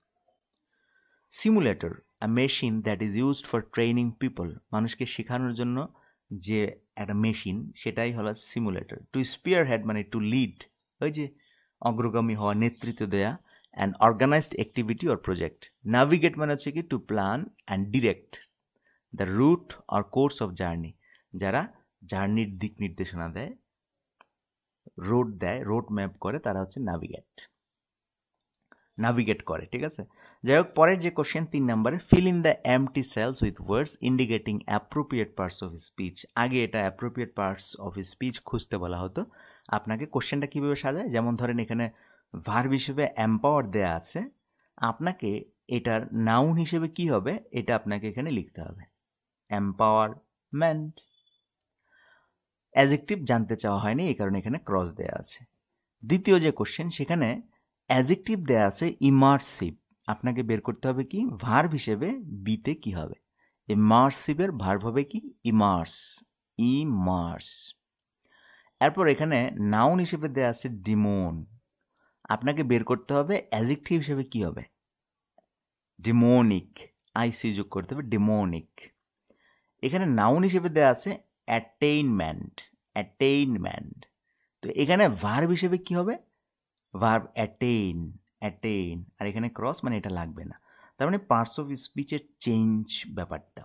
simulator a machine that is used for training people মানুষকে শেখানোর জন্য যে একটা মেশিন সেটাই হলো সিমুলেটর টু স্পিয়ার হেড মানে টু লিড ওই যে অগ্রগামী হওয়া নেতৃত্ব দেয়া and organised activity or project navigate মানে হচ্ছে কি to plan and direct the route or course of journey যারা জার্নির দিক নির্দেশনা দেয় রোড দেয় রোড ম্যাপ করে তারা হচ্ছে নাভিগেট নাভিগেট করে ঠিক আছে যাই হোক পরের যে কোশ্চেন তিন নাম্বারে fill in the empty cells with words indicating appropriate parts of speech আগে এটা অ্যাপ্রোপ্রিয়েট পার্টস অফ স্পিচ খুঁজতে বলা হতো আপনাকে কোশ্চেনটা কীভাবে সাজায় যেমন ধরেন এখানে ভার্ব হিসেবে এম্পাওয়ার দেয়া আছে আপনাকে এটার নাউন হিসেবে কি হবে এটা আপনাকে এখানে লিখতে হবে এম্পাওয়ারমেন্ট অ্যাজেকটিভ জানতে চাওয়া হয়নি এই কারণে এখানে ক্রস দেয়া আছে দ্বিতীয় যে কোশ্চেন সেখানে অ্যাজেকটিভ দেয়া আছে ইমার্সিভ আপনাকে বের করতে হবে কি ভার্ভ হিসেবে বিতে কি হবে ইমার্সিভের ভার্ভ হবে কি ইমার্স ইমার্স এরপর এখানে নাউন হিসেবে দেয়া আছে ডিমোন আপনাকে বের করতে হবে অ্যাজেকটিভ হিসেবে কি হবে ডিমোনিক আইসি যোগ করতে হবে ডিমোনিক এখানে নাউন হিসেবে দেয়া আছে অ্যাটেইনমেন্ট অ্যাটেইনমেন্ট তো এখানে ভার্ব হিসেবে কি হবে ভার্ব অ্যাটেন অ্যাটেন আর এখানে ক্রস মানে এটা লাগবে না তার মানে পার্টস অফ স্পিচের চেঞ্জ ব্যাপারটা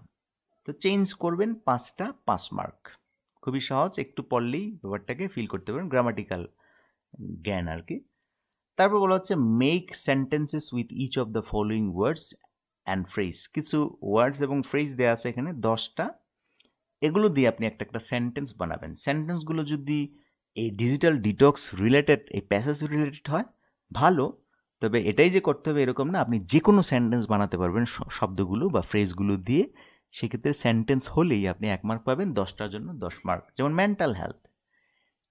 তো চেঞ্জ করবেন পাঁচটা পাঁচ মার্ক খুবই সহজ একটু পড়লেই ব্যাপারটাকে ফিল করতে পারেন গ্রামাটিক্যাল জ্ঞান আর কি তারপর বলা হচ্ছে make sentences with each of the following words and phrase কিছু ওয়ার্ডস এবং ফ্রেজ দেওয়া আছে এখানে দশটা এগুলো দিয়ে আপনি একটা একটা সেন্টেন্স বানাবেন সেন্টেন্সগুলো যদি এই ডিজিটাল ডিটক্স রিলেটেড এই প্যাসেজ রিলেটেড হয় ভালো তবে এটাই যে করতে হবে এরকম না আপনি যে কোনো সেন্টেন্স বানাতে পারবেন শব্দগুলো বা ফ্রেজগুলো দিয়ে সেক্ষেত্রে সেন্টেন্স হলেই আপনি এক মার্ক পাবেন দশটার জন্য দশ মার্ক যেমন mental health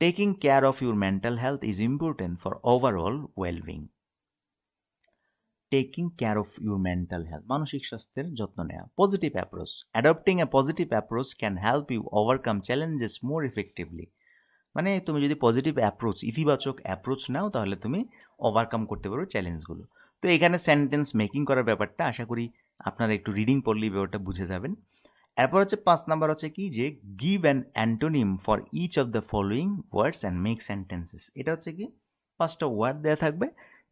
taking care of your mental health is important for overall wellbeing taking care of your mental health মানসিক স্বাস্থ্যের যত্ন নেওয়া positive approach adopting a positive approach can help you overcome challenges more effectively মানে তুমি যদি positive approach ইতিবাচক approach নাও তাহলে তুমি ওভারকাম করতে পারো চ্যালেঞ্জগুলো তো এখানে সেন্টেন্স মেকিং করার ব্যাপারটা আশা করি আপনারা একটু রিডিং পড়লেই ব্যাপারটা বুঝে যাবেন এরপর হচ্ছে পাঁচ নাম্বার হচ্ছে কি যে give an antonym for each of the following words and make sentences এটা হচ্ছে কি পাঁচটা ওয়ার্ড দেওয়া থাকবে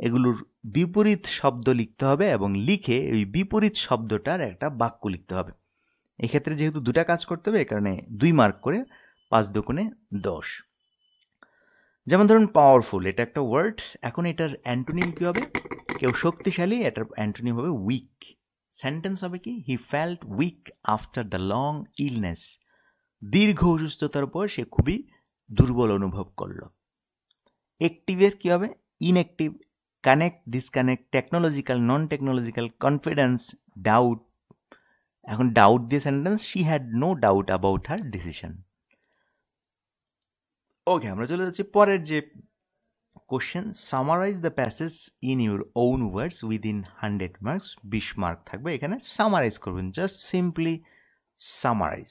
এগুলোর বিপরীত শব্দ লিখতে হবে এবং লিখে ওই বিপরীত শব্দটার একটা বাক্য লিখতে হবে এক্ষেত্রে যেহেতু দুটা কাজ করতে হবে এ কারণে দুই মার্ক করে পাঁচ দোকানে দশ যেমন ধরুন পাওয়ারফুল এটা একটা ওয়ার্ড এখন এটার অ্যান্টোনিম কী হবে কেউ শক্তিশালী এটার অ্যান্টোনিম হবে উইক সেন্টেন্স হবে কি he felt weak after the long illness দীর্ঘ অসুস্থতার পর সে খুবই দুর্বল অনুভব করল একটিভের কী হবে inactive connect disconnect technological non technological confidence doubt এখন ডাউট দিয়ে sentence she had no doubt about her decision okay আমরা চলে যাচ্ছি পরের যে question summarise the passage in your own words within hundred marks বিশ মার্ক থাকবে এখানে সামারাইজ করবেন জাস্ট সিম্পলি সামারাইজ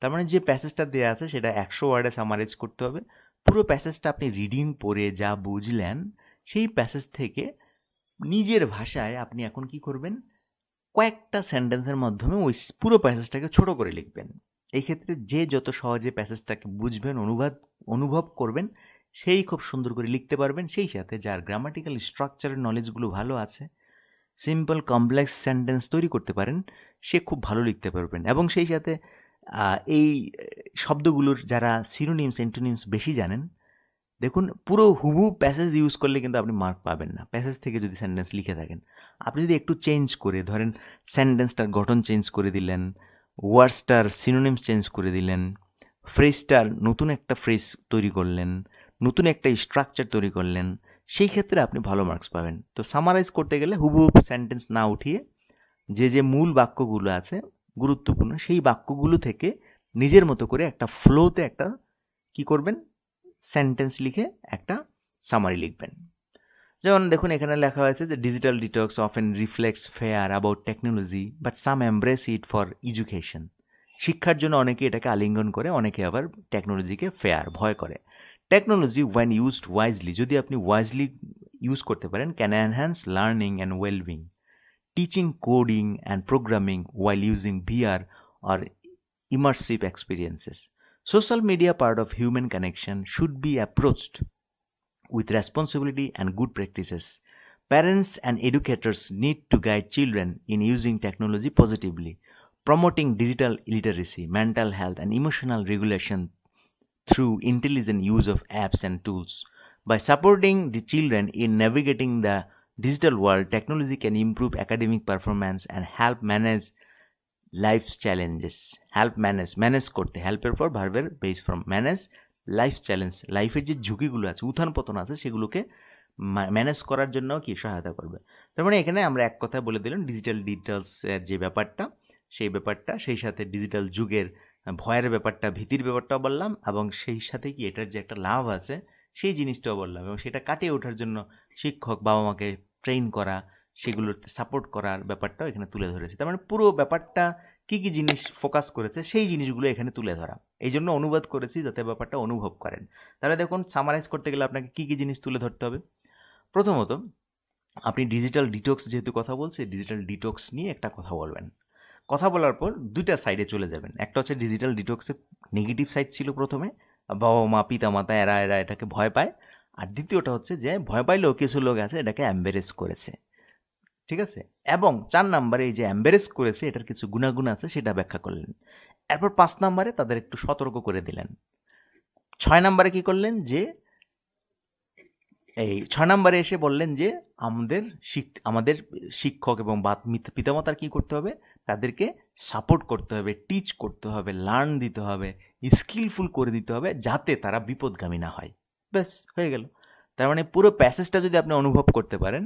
তার মানে যে প্যাসেজটা দেওয়া আছে সেটা একশো ওয়ার্ডে সামারাইজ করতে হবে পুরো প্যাসেজটা আপনি রিডিং পড়ে যা বুঝলেন সেই প্যাসেজ থেকে নিজের ভাষায় আপনি এখন কি করবেন কয়েকটা সেন্টেন্সের মাধ্যমে ওই পুরো প্যাসেজটাকে ছোট করে লিখবেন এই ক্ষেত্রে যে যত সহজে প্যাসেজটাকে বুঝবেন অনুবাদ অনুভব করবেন সেই খুব সুন্দর করে লিখতে পারবেন সেই সাথে যার গ্রামাটিক্যাল স্ট্রাকচারের নলেজগুলো ভালো আছে সিম্পল কমপ্লেক্স সেন্টেন্স তৈরি করতে পারেন সে খুব ভালো লিখতে পারবেন এবং সেই সাথে এই শব্দগুলোর যারা সিনোনিমস এন্টোনিমস বেশি জানেন দেখুন পুরো হুবু প্যাসেজ ইউজ করলে কিন্তু আপনি মার্ক পাবেন না প্যাসেজ থেকে যদি সেন্টেন্স লিখে থাকেন আপনি যদি একটু চেঞ্জ করে ধরেন সেন্টেন্সটার গঠন চেঞ্জ করে দিলেন ওয়ার্স্টার সিনোনিম চেঞ্জ করে দিলেন ফ্রেজটার নতুন একটা ফ্রেজ তৈরি করলেন নতুন একটা স্ট্রাকচার তৈরি করলেন সেই ক্ষেত্রে আপনি ভালো মার্কস পাবেন তো সামারাইজ করতে গেলে হুবহুব সেন্টেন্স না উঠিয়ে যে যে মূল বাক্যগুলো আছে গুরুত্বপূর্ণ সেই বাক্যগুলো থেকে নিজের মতো করে একটা ফ্লোতে একটা কি করবেন সেন্টেন্স লিখে একটা সামারি লিখবেন যেমন দেখুন এখানে লেখা হয়েছে যে digital detox often reflects fear about technology but some embrace it for education শিক্ষার জন্য অনেকে এটাকে আলিঙ্গন করে অনেকে আবার টেকনোলজিকে ফেয়ার ভয় করে টেকনোলজি ওয়েন ইউজড ওয়াইজলি যদি আপনি ওয়াইজলি ইউজ করতে পারেন can enhance learning and wellbeing teaching coding and programming while using VR or immersive experiences social media part of human connection should be approached with responsibility and good practices. Parents and educators need to guide children in using technology positively, promoting digital literacy, mental health, and emotional regulation through intelligent use of apps and tools. By supporting the children in navigating the digital world, technology can improve academic performance and help manage life's challenges. Help manage, manage করতে help helper for barber based from manage life challenge লাইফের যে ঝুঁকিগুলো আছে উত্থান পতন আছে সেগুলোকে manage করার জন্য কি সহায়তা করবে তার মানে এখানে আমরা এক কথায় বলে দিলাম ডিজিটাল ডিজিটালসের যে ব্যাপারটা সেই ব্যাপারটা সেই সাথে ডিজিটাল যুগের ভয়ের ব্যাপারটা ভীতির ব্যাপারটাও বললাম এবং সেই সাথে কি এটার যে একটা লাভ আছে সেই জিনিসটাও বললাম এবং সেটা কাটিয়ে ওঠার জন্য শিক্ষক বাবা মাকে ট্রেন করা সেগুলোর সাপোর্ট করার ব্যাপারটাও এখানে তুলে ধরেছে তার মানে পুরো ব্যাপারটা কি কি জিনিস ফোকাস করেছে সেই জিনিসগুলো এখানে তুলে ধরা এই জন্য অনুবাদ করেছি যাতে ব্যাপারটা অনুভব করেন তাহলে দেখুন সামারাইজ করতে গেলে আপনাকে কী কী জিনিস তুলে ধরতে হবে প্রথমত আপনি ডিজিটাল ডিটক্স যেহেতু কথা বলছে ডিজিটাল ডিটক্স নিয়ে একটা কথা বলবেন কথা বলার পর দুইটা সাইডে চলে যাবেন একটা হচ্ছে ডিজিটাল ডিটক্সের নেগেটিভ সাইড ছিল প্রথমে বাবা মা পিতা মাতা এরা এরা এটাকে ভয় পায় আর দ্বিতীয়টা হচ্ছে যে ভয় পাইলেও কিছু লোক আছে এটাকে অ্যাম্বারেস করেছে ঠিক আছে এবং চার নাম্বারে এই যে অ্যাম্বারেজ করেছে এটার কিছু গুণাগুণ আছে সেটা ব্যাখ্যা করলেন এরপর পাঁচ নাম্বারে তাদের একটু সতর্ক করে দিলেন ছয় নাম্বারে কি করলেন যে এই ছয় নাম্বারে এসে বললেন যে আমাদের শিক আমাদের শিক্ষক এবং পিতামাতার কি করতে হবে তাদেরকে সাপোর্ট করতে হবে টিচ করতে হবে লার্ন দিতে হবে স্কিলফুল করে দিতে হবে যাতে তারা বিপদগামী না হয় ব্যাস হয়ে গেল তার মানে পুরো প্যাসেজটা যদি আপনি অনুভব করতে পারেন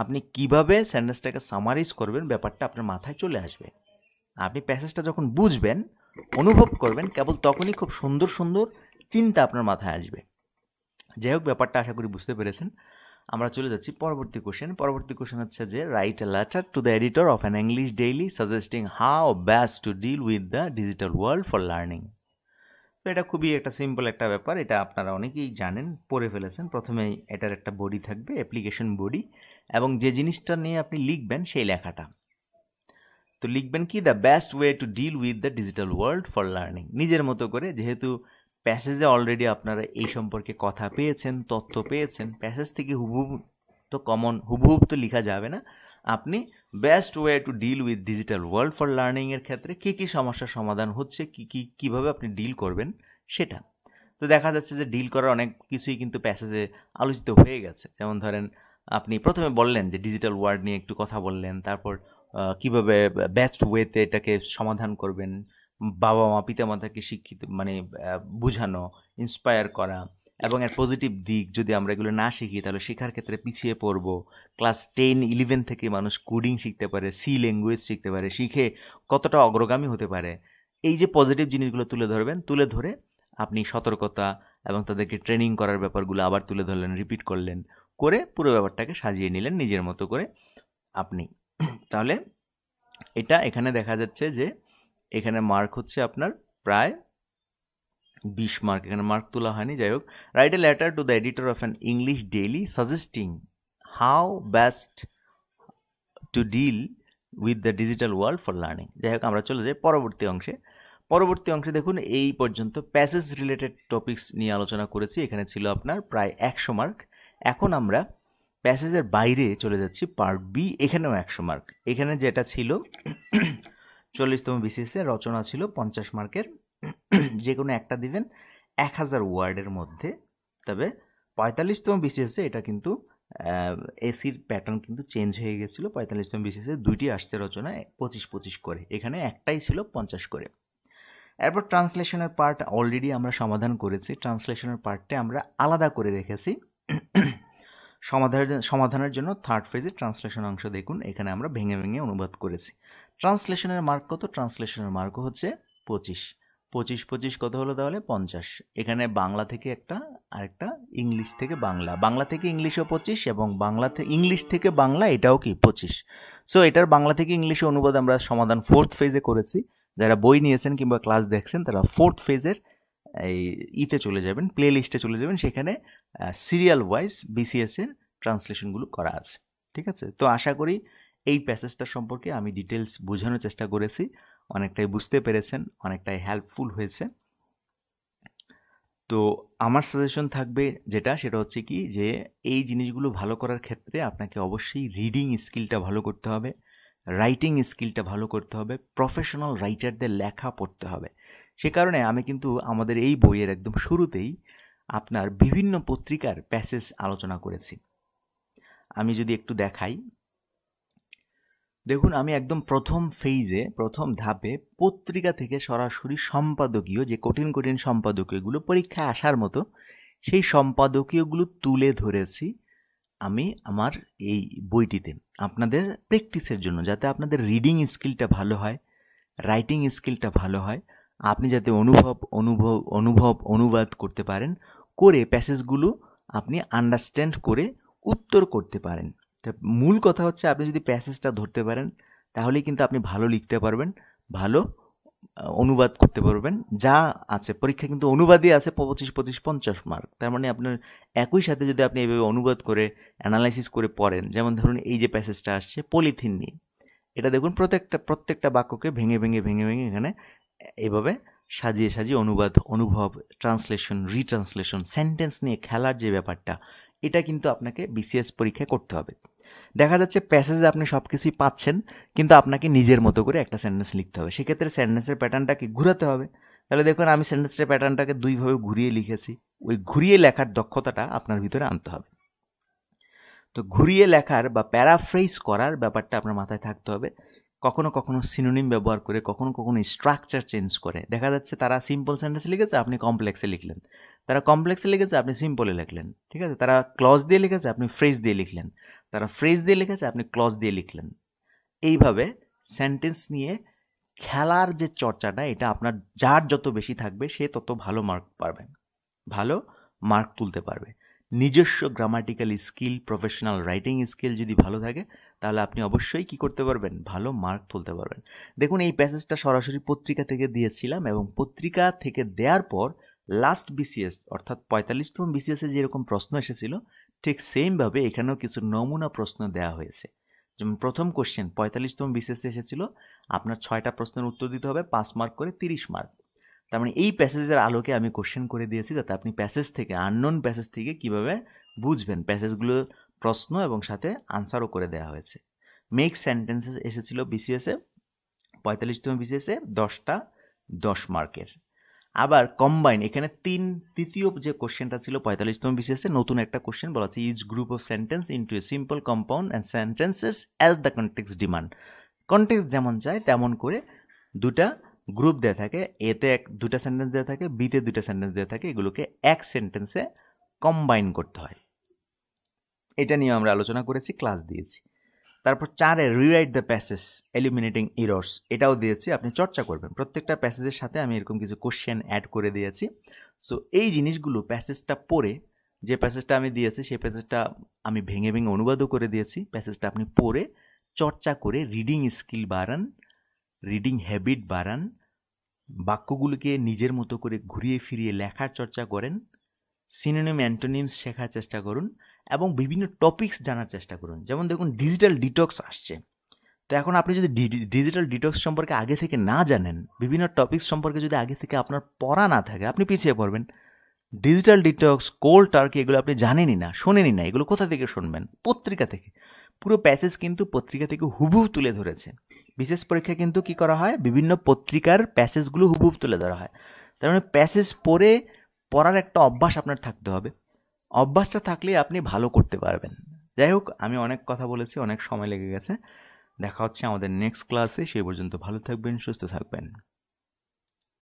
আপনি কিভাবে সেন্টেন্সটাকে সামারাইজ করবেন ব্যাপারটা আপনার মাথায় চলে আসবে আপনি প্যাসেজটা যখন বুঝবেন অনুভব করবেন কেবল তখনই খুব সুন্দর সুন্দর চিন্তা আপনার মাথায় আসবে যাই হোক ব্যাপারটা আশা করি বুঝতে পেরেছেন আমরা চলে যাচ্ছি পরবর্তী কোশ্চেন পরবর্তী কোশ্চেন হচ্ছে যে write a letter to the editor of an English daily suggesting how best to deal with the digital world for learning তো এটা খুবই একটা সিম্পল একটা ব্যাপার এটা আপনারা অনেকেই জানেন পড়ে ফেলেছেন প্রথমেই এটার একটা বডি থাকবে অ্যাপ্লিকেশন বডি এবং যে জিনিসটা নিয়ে আপনি লিখবেন সেই লেখাটা তো লিখবেন কি the best way to deal with the digital world for learning নিজের মতো করে যেহেতু প্যাসেজে অলরেডি আপনারা এই সম্পর্কে কথা পেয়েছেন তথ্য পেয়েছেন প্যাসেজ থেকে হুবহু তো কমন হুবহুব তো লেখা যাবে না আপনি best way to deal with digital world for লার্নিংয়ের ক্ষেত্রে কী কী সমস্যার সমাধান হচ্ছে কী কী কীভাবে আপনি ডিল করবেন সেটা তো দেখা যাচ্ছে যে ডিল করার অনেক কিছুই কিন্তু প্যাসেজে আলোচিত হয়ে গেছে যেমন ধরেন আপনি প্রথমে বললেন যে ডিজিটাল ওয়ার্ল্ড নিয়ে একটু কথা বললেন তারপর কিভাবে বেস্ট ওয়েতে এটাকে সমাধান করবেন বাবা মা পিতামাতাকে শিক্ষিত মানে বোঝানো ইন্সপায়ার করা এবং এর পজিটিভ দিক যদি আমরা এগুলো না শিখি তাহলে শেখার ক্ষেত্রে পিছিয়ে পড়ব ক্লাস টেন ইলেভেন থেকে মানুষ কোডিং শিখতে পারে সি ল্যাঙ্গুয়েজ শিখতে পারে শিখে কতটা অগ্রগামী হতে পারে এই যে পজিটিভ জিনিসগুলো তুলে ধরবেন তুলে ধরে আপনি সতর্কতা এবং তাদেরকে ট্রেনিং করার ব্যাপারগুলো আবার তুলে ধরলেন রিপিট করলেন করে পুরো ব্যাপারটাকে সাজিয়ে নিলেন নিজের মতো করে আপনি তাহলে এটা এখানে দেখা যাচ্ছে যে এখানে মার্ক হচ্ছে আপনার প্রায় বিশ মার্ক এখানে মার্ক তোলা হয়নি যাই হোক write a letter to the editor of an English daily suggesting how best to deal with the digital world for learning যাই হোক আমরা চলে যাই পরবর্তী অংশে পরবর্তী অংশে দেখুন এই পর্যন্ত প্যাসেজ রিলেটেড টপিক্স নিয়ে আলোচনা করেছি এখানে ছিল আপনার প্রায় একশো মার্ক এখন আমরা প্যাসেজের বাইরে চলে যাচ্ছি পার্ট বি এখানেও একশো মার্ক এখানে যেটা ছিল চল্লিশতম বিসিএসের রচনা ছিল পঞ্চাশ মার্কের (clears throat) যে কোনো একটা দিবেন এক হাজার ওয়ার্ডের মধ্যে তবে পঁয়তাল্লিশতম বিসিএসে এটা কিন্তু এসির প্যাটার্ন কিন্তু চেঞ্জ হয়ে গেছিলো পঁয়তাল্লিশতম বিসিএসে দুইটি আসছে রচনা পঁচিশ পঁচিশ করে এখানে একটাই ছিল পঞ্চাশ করে এরপর ট্রান্সলেশনের পার্ট অলরেডি আমরা সমাধান করেছি ট্রান্সলেশনের পার্টটা আমরা আলাদা করে রেখেছি (clears throat) সমাধানের সমাধানের জন্য থার্ড ফেজে ট্রান্সলেশন অংশ দেখুন এখানে আমরা ভেঙে ভেঙে অনুবাদ করেছি ট্রান্সলেশনের মার্ক কত ট্রান্সলেশনের মার্ক হচ্ছে পঁচিশ পঁচিশ পঁচিশ কত হলো তাহলে পঞ্চাশ এখানে বাংলা থেকে একটা আরেকটা ইংলিশ থেকে বাংলা বাংলা থেকে ইংলিশও পঁচিশ এবং বাংলা থেকে ইংলিশ থেকে বাংলা এটাও কি পঁচিশ সো এটার বাংলা থেকে ইংলিশে অনুবাদ আমরা সমাধান ফোর্থ ফেজে করেছি যারা বই নিয়েছেন কিংবা ক্লাস দেখছেন তারা ফোর্থ ফেজের এই ইতে চলে যাবেন প্লে লিস্টে চলে যাবেন সেখানে সিরিয়াল ওয়াইজ বিসিএসের ট্রান্সলেশনগুলো করা আছে ঠিক আছে তো আশা করি এই প্যাসেজটা সম্পর্কে আমি ডিটেলস বোঝানোর চেষ্টা করেছি অনেকটাই বুঝতে পেরেছেন অনেকটাই হেল্পফুল হয়েছে তো আমার সাজেশন থাকবে যেটা সেটা হচ্ছে কি যে এই জিনিসগুলো ভালো করার ক্ষেত্রে আপনাকে অবশ্যই রিডিং স্কিলটা ভালো করতে হবে রাইটিং স্কিলটা ভালো করতে হবে প্রফেশনাল রাইটারদের লেখা পড়তে হবে সে কারণে আমি কিন্তু আমাদের এই বইয়ের একদম শুরুতেই আপনার বিভিন্ন পত্রিকার প্যাসেজ আলোচনা করেছি আমি যদি একটু দেখাই দেখুন আমি একদম প্রথম ফেইজে প্রথম ধাপে পত্রিকা থেকে সরাসরি সম্পাদকীয় যে কঠিন কঠিন সম্পাদকীয়গুলো পরীক্ষায় আসার মতো সেই সম্পাদকীয়গুলো তুলে ধরেছি আমি আমার এই বইটিতে আপনাদের প্র্যাকটিসের জন্য যাতে আপনাদের রিডিং স্কিলটা ভালো হয় রাইটিং স্কিলটা ভালো হয় আপনি যাতে অনুভব অনুভব অনুভব অনুবাদ করতে পারেন করে প্যাসেজগুলো আপনি আন্ডারস্ট্যান্ড করে উত্তর করতে পারেন তা মূল কথা হচ্ছে আপনি যদি প্যাসেজটা ধরতে পারেন তাহলেই কিন্তু আপনি ভালো লিখতে পারবেন ভালো অনুবাদ করতে পারবেন যা আছে পরীক্ষা কিন্তু অনুবাদই আছে পঁচিশ পঁচিশ পঞ্চাশ মার্ক তার মানে আপনার একই সাথে যদি আপনি এভাবে অনুবাদ করে অ্যানালাইসিস করে পড়েন যেমন ধরুন এই যে প্যাসেজটা আসছে পলিথিন নিয়ে এটা দেখুন প্রত্যেকটা প্রত্যেকটা বাক্যকে ভেঙে ভেঙে ভেঙে ভেঙে এখানে এভাবে সাজিয়ে সাজিয়ে অনুবাদ অনুভব ট্রান্সলেশন রিট্রান্সলেশন সেন্টেন্স নিয়ে খেলার যে ব্যাপারটা এটা কিন্তু আপনাকে বিসিএস পরীক্ষায় করতে হবে দেখা যাচ্ছে প্যাসেজে আপনি সব কিছুই পাচ্ছেন কিন্তু আপনাকে নিজের মতো করে একটা সেন্টেন্স লিখতে হবে সেক্ষেত্রে সেন্টেন্সের প্যাটার্নটাকে ঘুরাতে হবে তাহলে দেখুন আমি সেন্টেন্সের প্যাটার্নটাকে দুইভাবে ঘুরিয়ে লিখেছি ওই ঘুরিয়ে লেখার দক্ষতাটা আপনার ভিতরে আনতে হবে তো ঘুরিয়ে লেখার বা প্যারাফ্রেজ করার ব্যাপারটা আপনার মাথায় থাকতে হবে কখনো কখনো সিনোনিম ব্যবহার করে কখনো কখনো স্ট্রাকচার চেঞ্জ করে দেখা যাচ্ছে তারা সিম্পল সেন্টেন্স লিখেছে আপনি কমপ্লেক্সে লিখলেন তারা কমপ্লেক্সে লিখেছে আপনি সিম্পলে লিখলেন ঠিক আছে তারা ক্লজ দিয়ে লিখেছে আপনি ফ্রেজ দিয়ে লিখলেন তারা ফ্রেজ দিয়ে লিখেছে আপনি ক্লজ দিয়ে লিখলেন এইভাবে সেন্টেন্স নিয়ে খেলার যে চর্চাটা এটা আপনার যার যত বেশি থাকবে সে তত ভালো মার্ক পাবে ভালো মার্ক তুলতে পারবে নিজস্ব grammatical skill professional writing skill যদি ভালো থাকে তাহলে আপনি অবশ্যই কি করতে পারবেন ভালো মার্ক তুলতে পারবেন দেখুন এই প্যাসেজটা সরাসরি পত্রিকা থেকে দিয়েছিলাম এবং পত্রিকা থেকে দেওয়ার পর লাস্ট বিসিএস অর্থাৎ পঁয়তাল্লিশতম বিসিএসে যেরকম প্রশ্ন এসেছিল ঠিক সেমভাবে এখানেও কিছু নমুনা প্রশ্ন দেওয়া হয়েছে যেমন প্রথম কোশ্চেন পঁয়তাল্লিশতম বিশেষ এসেছিল আপনার ছয়টা প্রশ্নের উত্তর দিতে হবে পাঁচ মার্ক করে তিরিশ মার্ক তার মানে এই প্যাসেজের আলোকে আমি কোশ্চেন করে দিয়েছি যাতে আপনি প্যাসেজ থেকে আননোন প্যাসেজ থেকে কিভাবে বুঝবেন প্যাসেজগুলো প্রশ্ন এবং সাথে আনসারও করে দেওয়া হয়েছে মেক সেন্টেন্সেস এসেছিল বিসিএসে পঁয়তাল্লিশতম বিসিএসে দশটা দশ মার্কের আবার কম্বাইন এখানে তিন তৃতীয় যে কোশ্চেনটা ছিল পঁয়তাল্লিশতম বিশেষে নতুন একটা কোশ্চেন বলা আছে is group of sentence into a simple compound and sentences as the context demand context যেমন চায় তেমন করে দুটা গ্রুপ দেওয়া থাকে এতে এক দুটা সেন্টেন্স দেওয়া থাকে বিতে দুটা সেন্টেন্স দেওয়া থাকে এগুলোকে এক সেন্টেন্সে কম্বাইন করতে হয় এটা নিয়ে আমরা আলোচনা করেছি ক্লাস দিয়েছি তারপর চারে rewrite the passage eliminating errors এটাও দিয়েছি আপনি চর্চা করবেন প্রত্যেকটা প্যাসেজের সাথে আমি এরকম কিছু কোশ্চেন অ্যাড করে দিয়েছি সো এই জিনিসগুলো প্যাসেজটা পড়ে যে প্যাসেজটা আমি দিয়েছি সেই প্যাসেজটা আমি ভেঙে ভেঙে অনুবাদও করে দিয়েছি প্যাসেজটা আপনি পড়ে চর্চা করে রিডিং স্কিল বাড়ান রিডিং হ্যাবিট বাড়ান বাক্যগুলোকে নিজের মতো করে ঘুরিয়ে ফিরিয়ে লেখার চর্চা করেন সিনোনিম অ্যান্টোনিমস শেখার চেষ্টা করুন এবং বিভিন্ন টপিকস জানার চেষ্টা করুন যেমন দেখুন ডিজিটাল ডিটক্স আসছে তো এখন আপনি যদি ডিজিটাল ডিটক্স সম্পর্কে আগে থেকে না জানেন বিভিন্ন টপিক্স সম্পর্কে যদি আগে থেকে আপনার পড়া না থাকে আপনি পিছিয়ে পড়বেন ডিজিটাল ডিটক্স কোল্ড টার্কি এগুলো আপনি জানেনই না শোনেনই না এগুলো কোথা থেকে শুনবেন পত্রিকা থেকে পুরো প্যাসেজ কিন্তু পত্রিকা থেকে হুবহু তুলে ধরেছে বিশেষ পরীক্ষা কিন্তু কি করা হয় বিভিন্ন পত্রিকার প্যাসেজগুলো হুবহু তুলে ধরা হয় তার মানে প্যাসেজ পড়ে পড়ার একটা অভ্যাস আপনার থাকতে হবে অভ্যাসটা থাকলে আপনি ভালো করতে পারবেন যাই হোক আমি অনেক কথা বলেছি অনেক সময় লেগে গেছে দেখা হচ্ছে আমাদের নেক্সট ক্লাসে সেই পর্যন্ত ভালো থাকবেন সুস্থ থাকবেন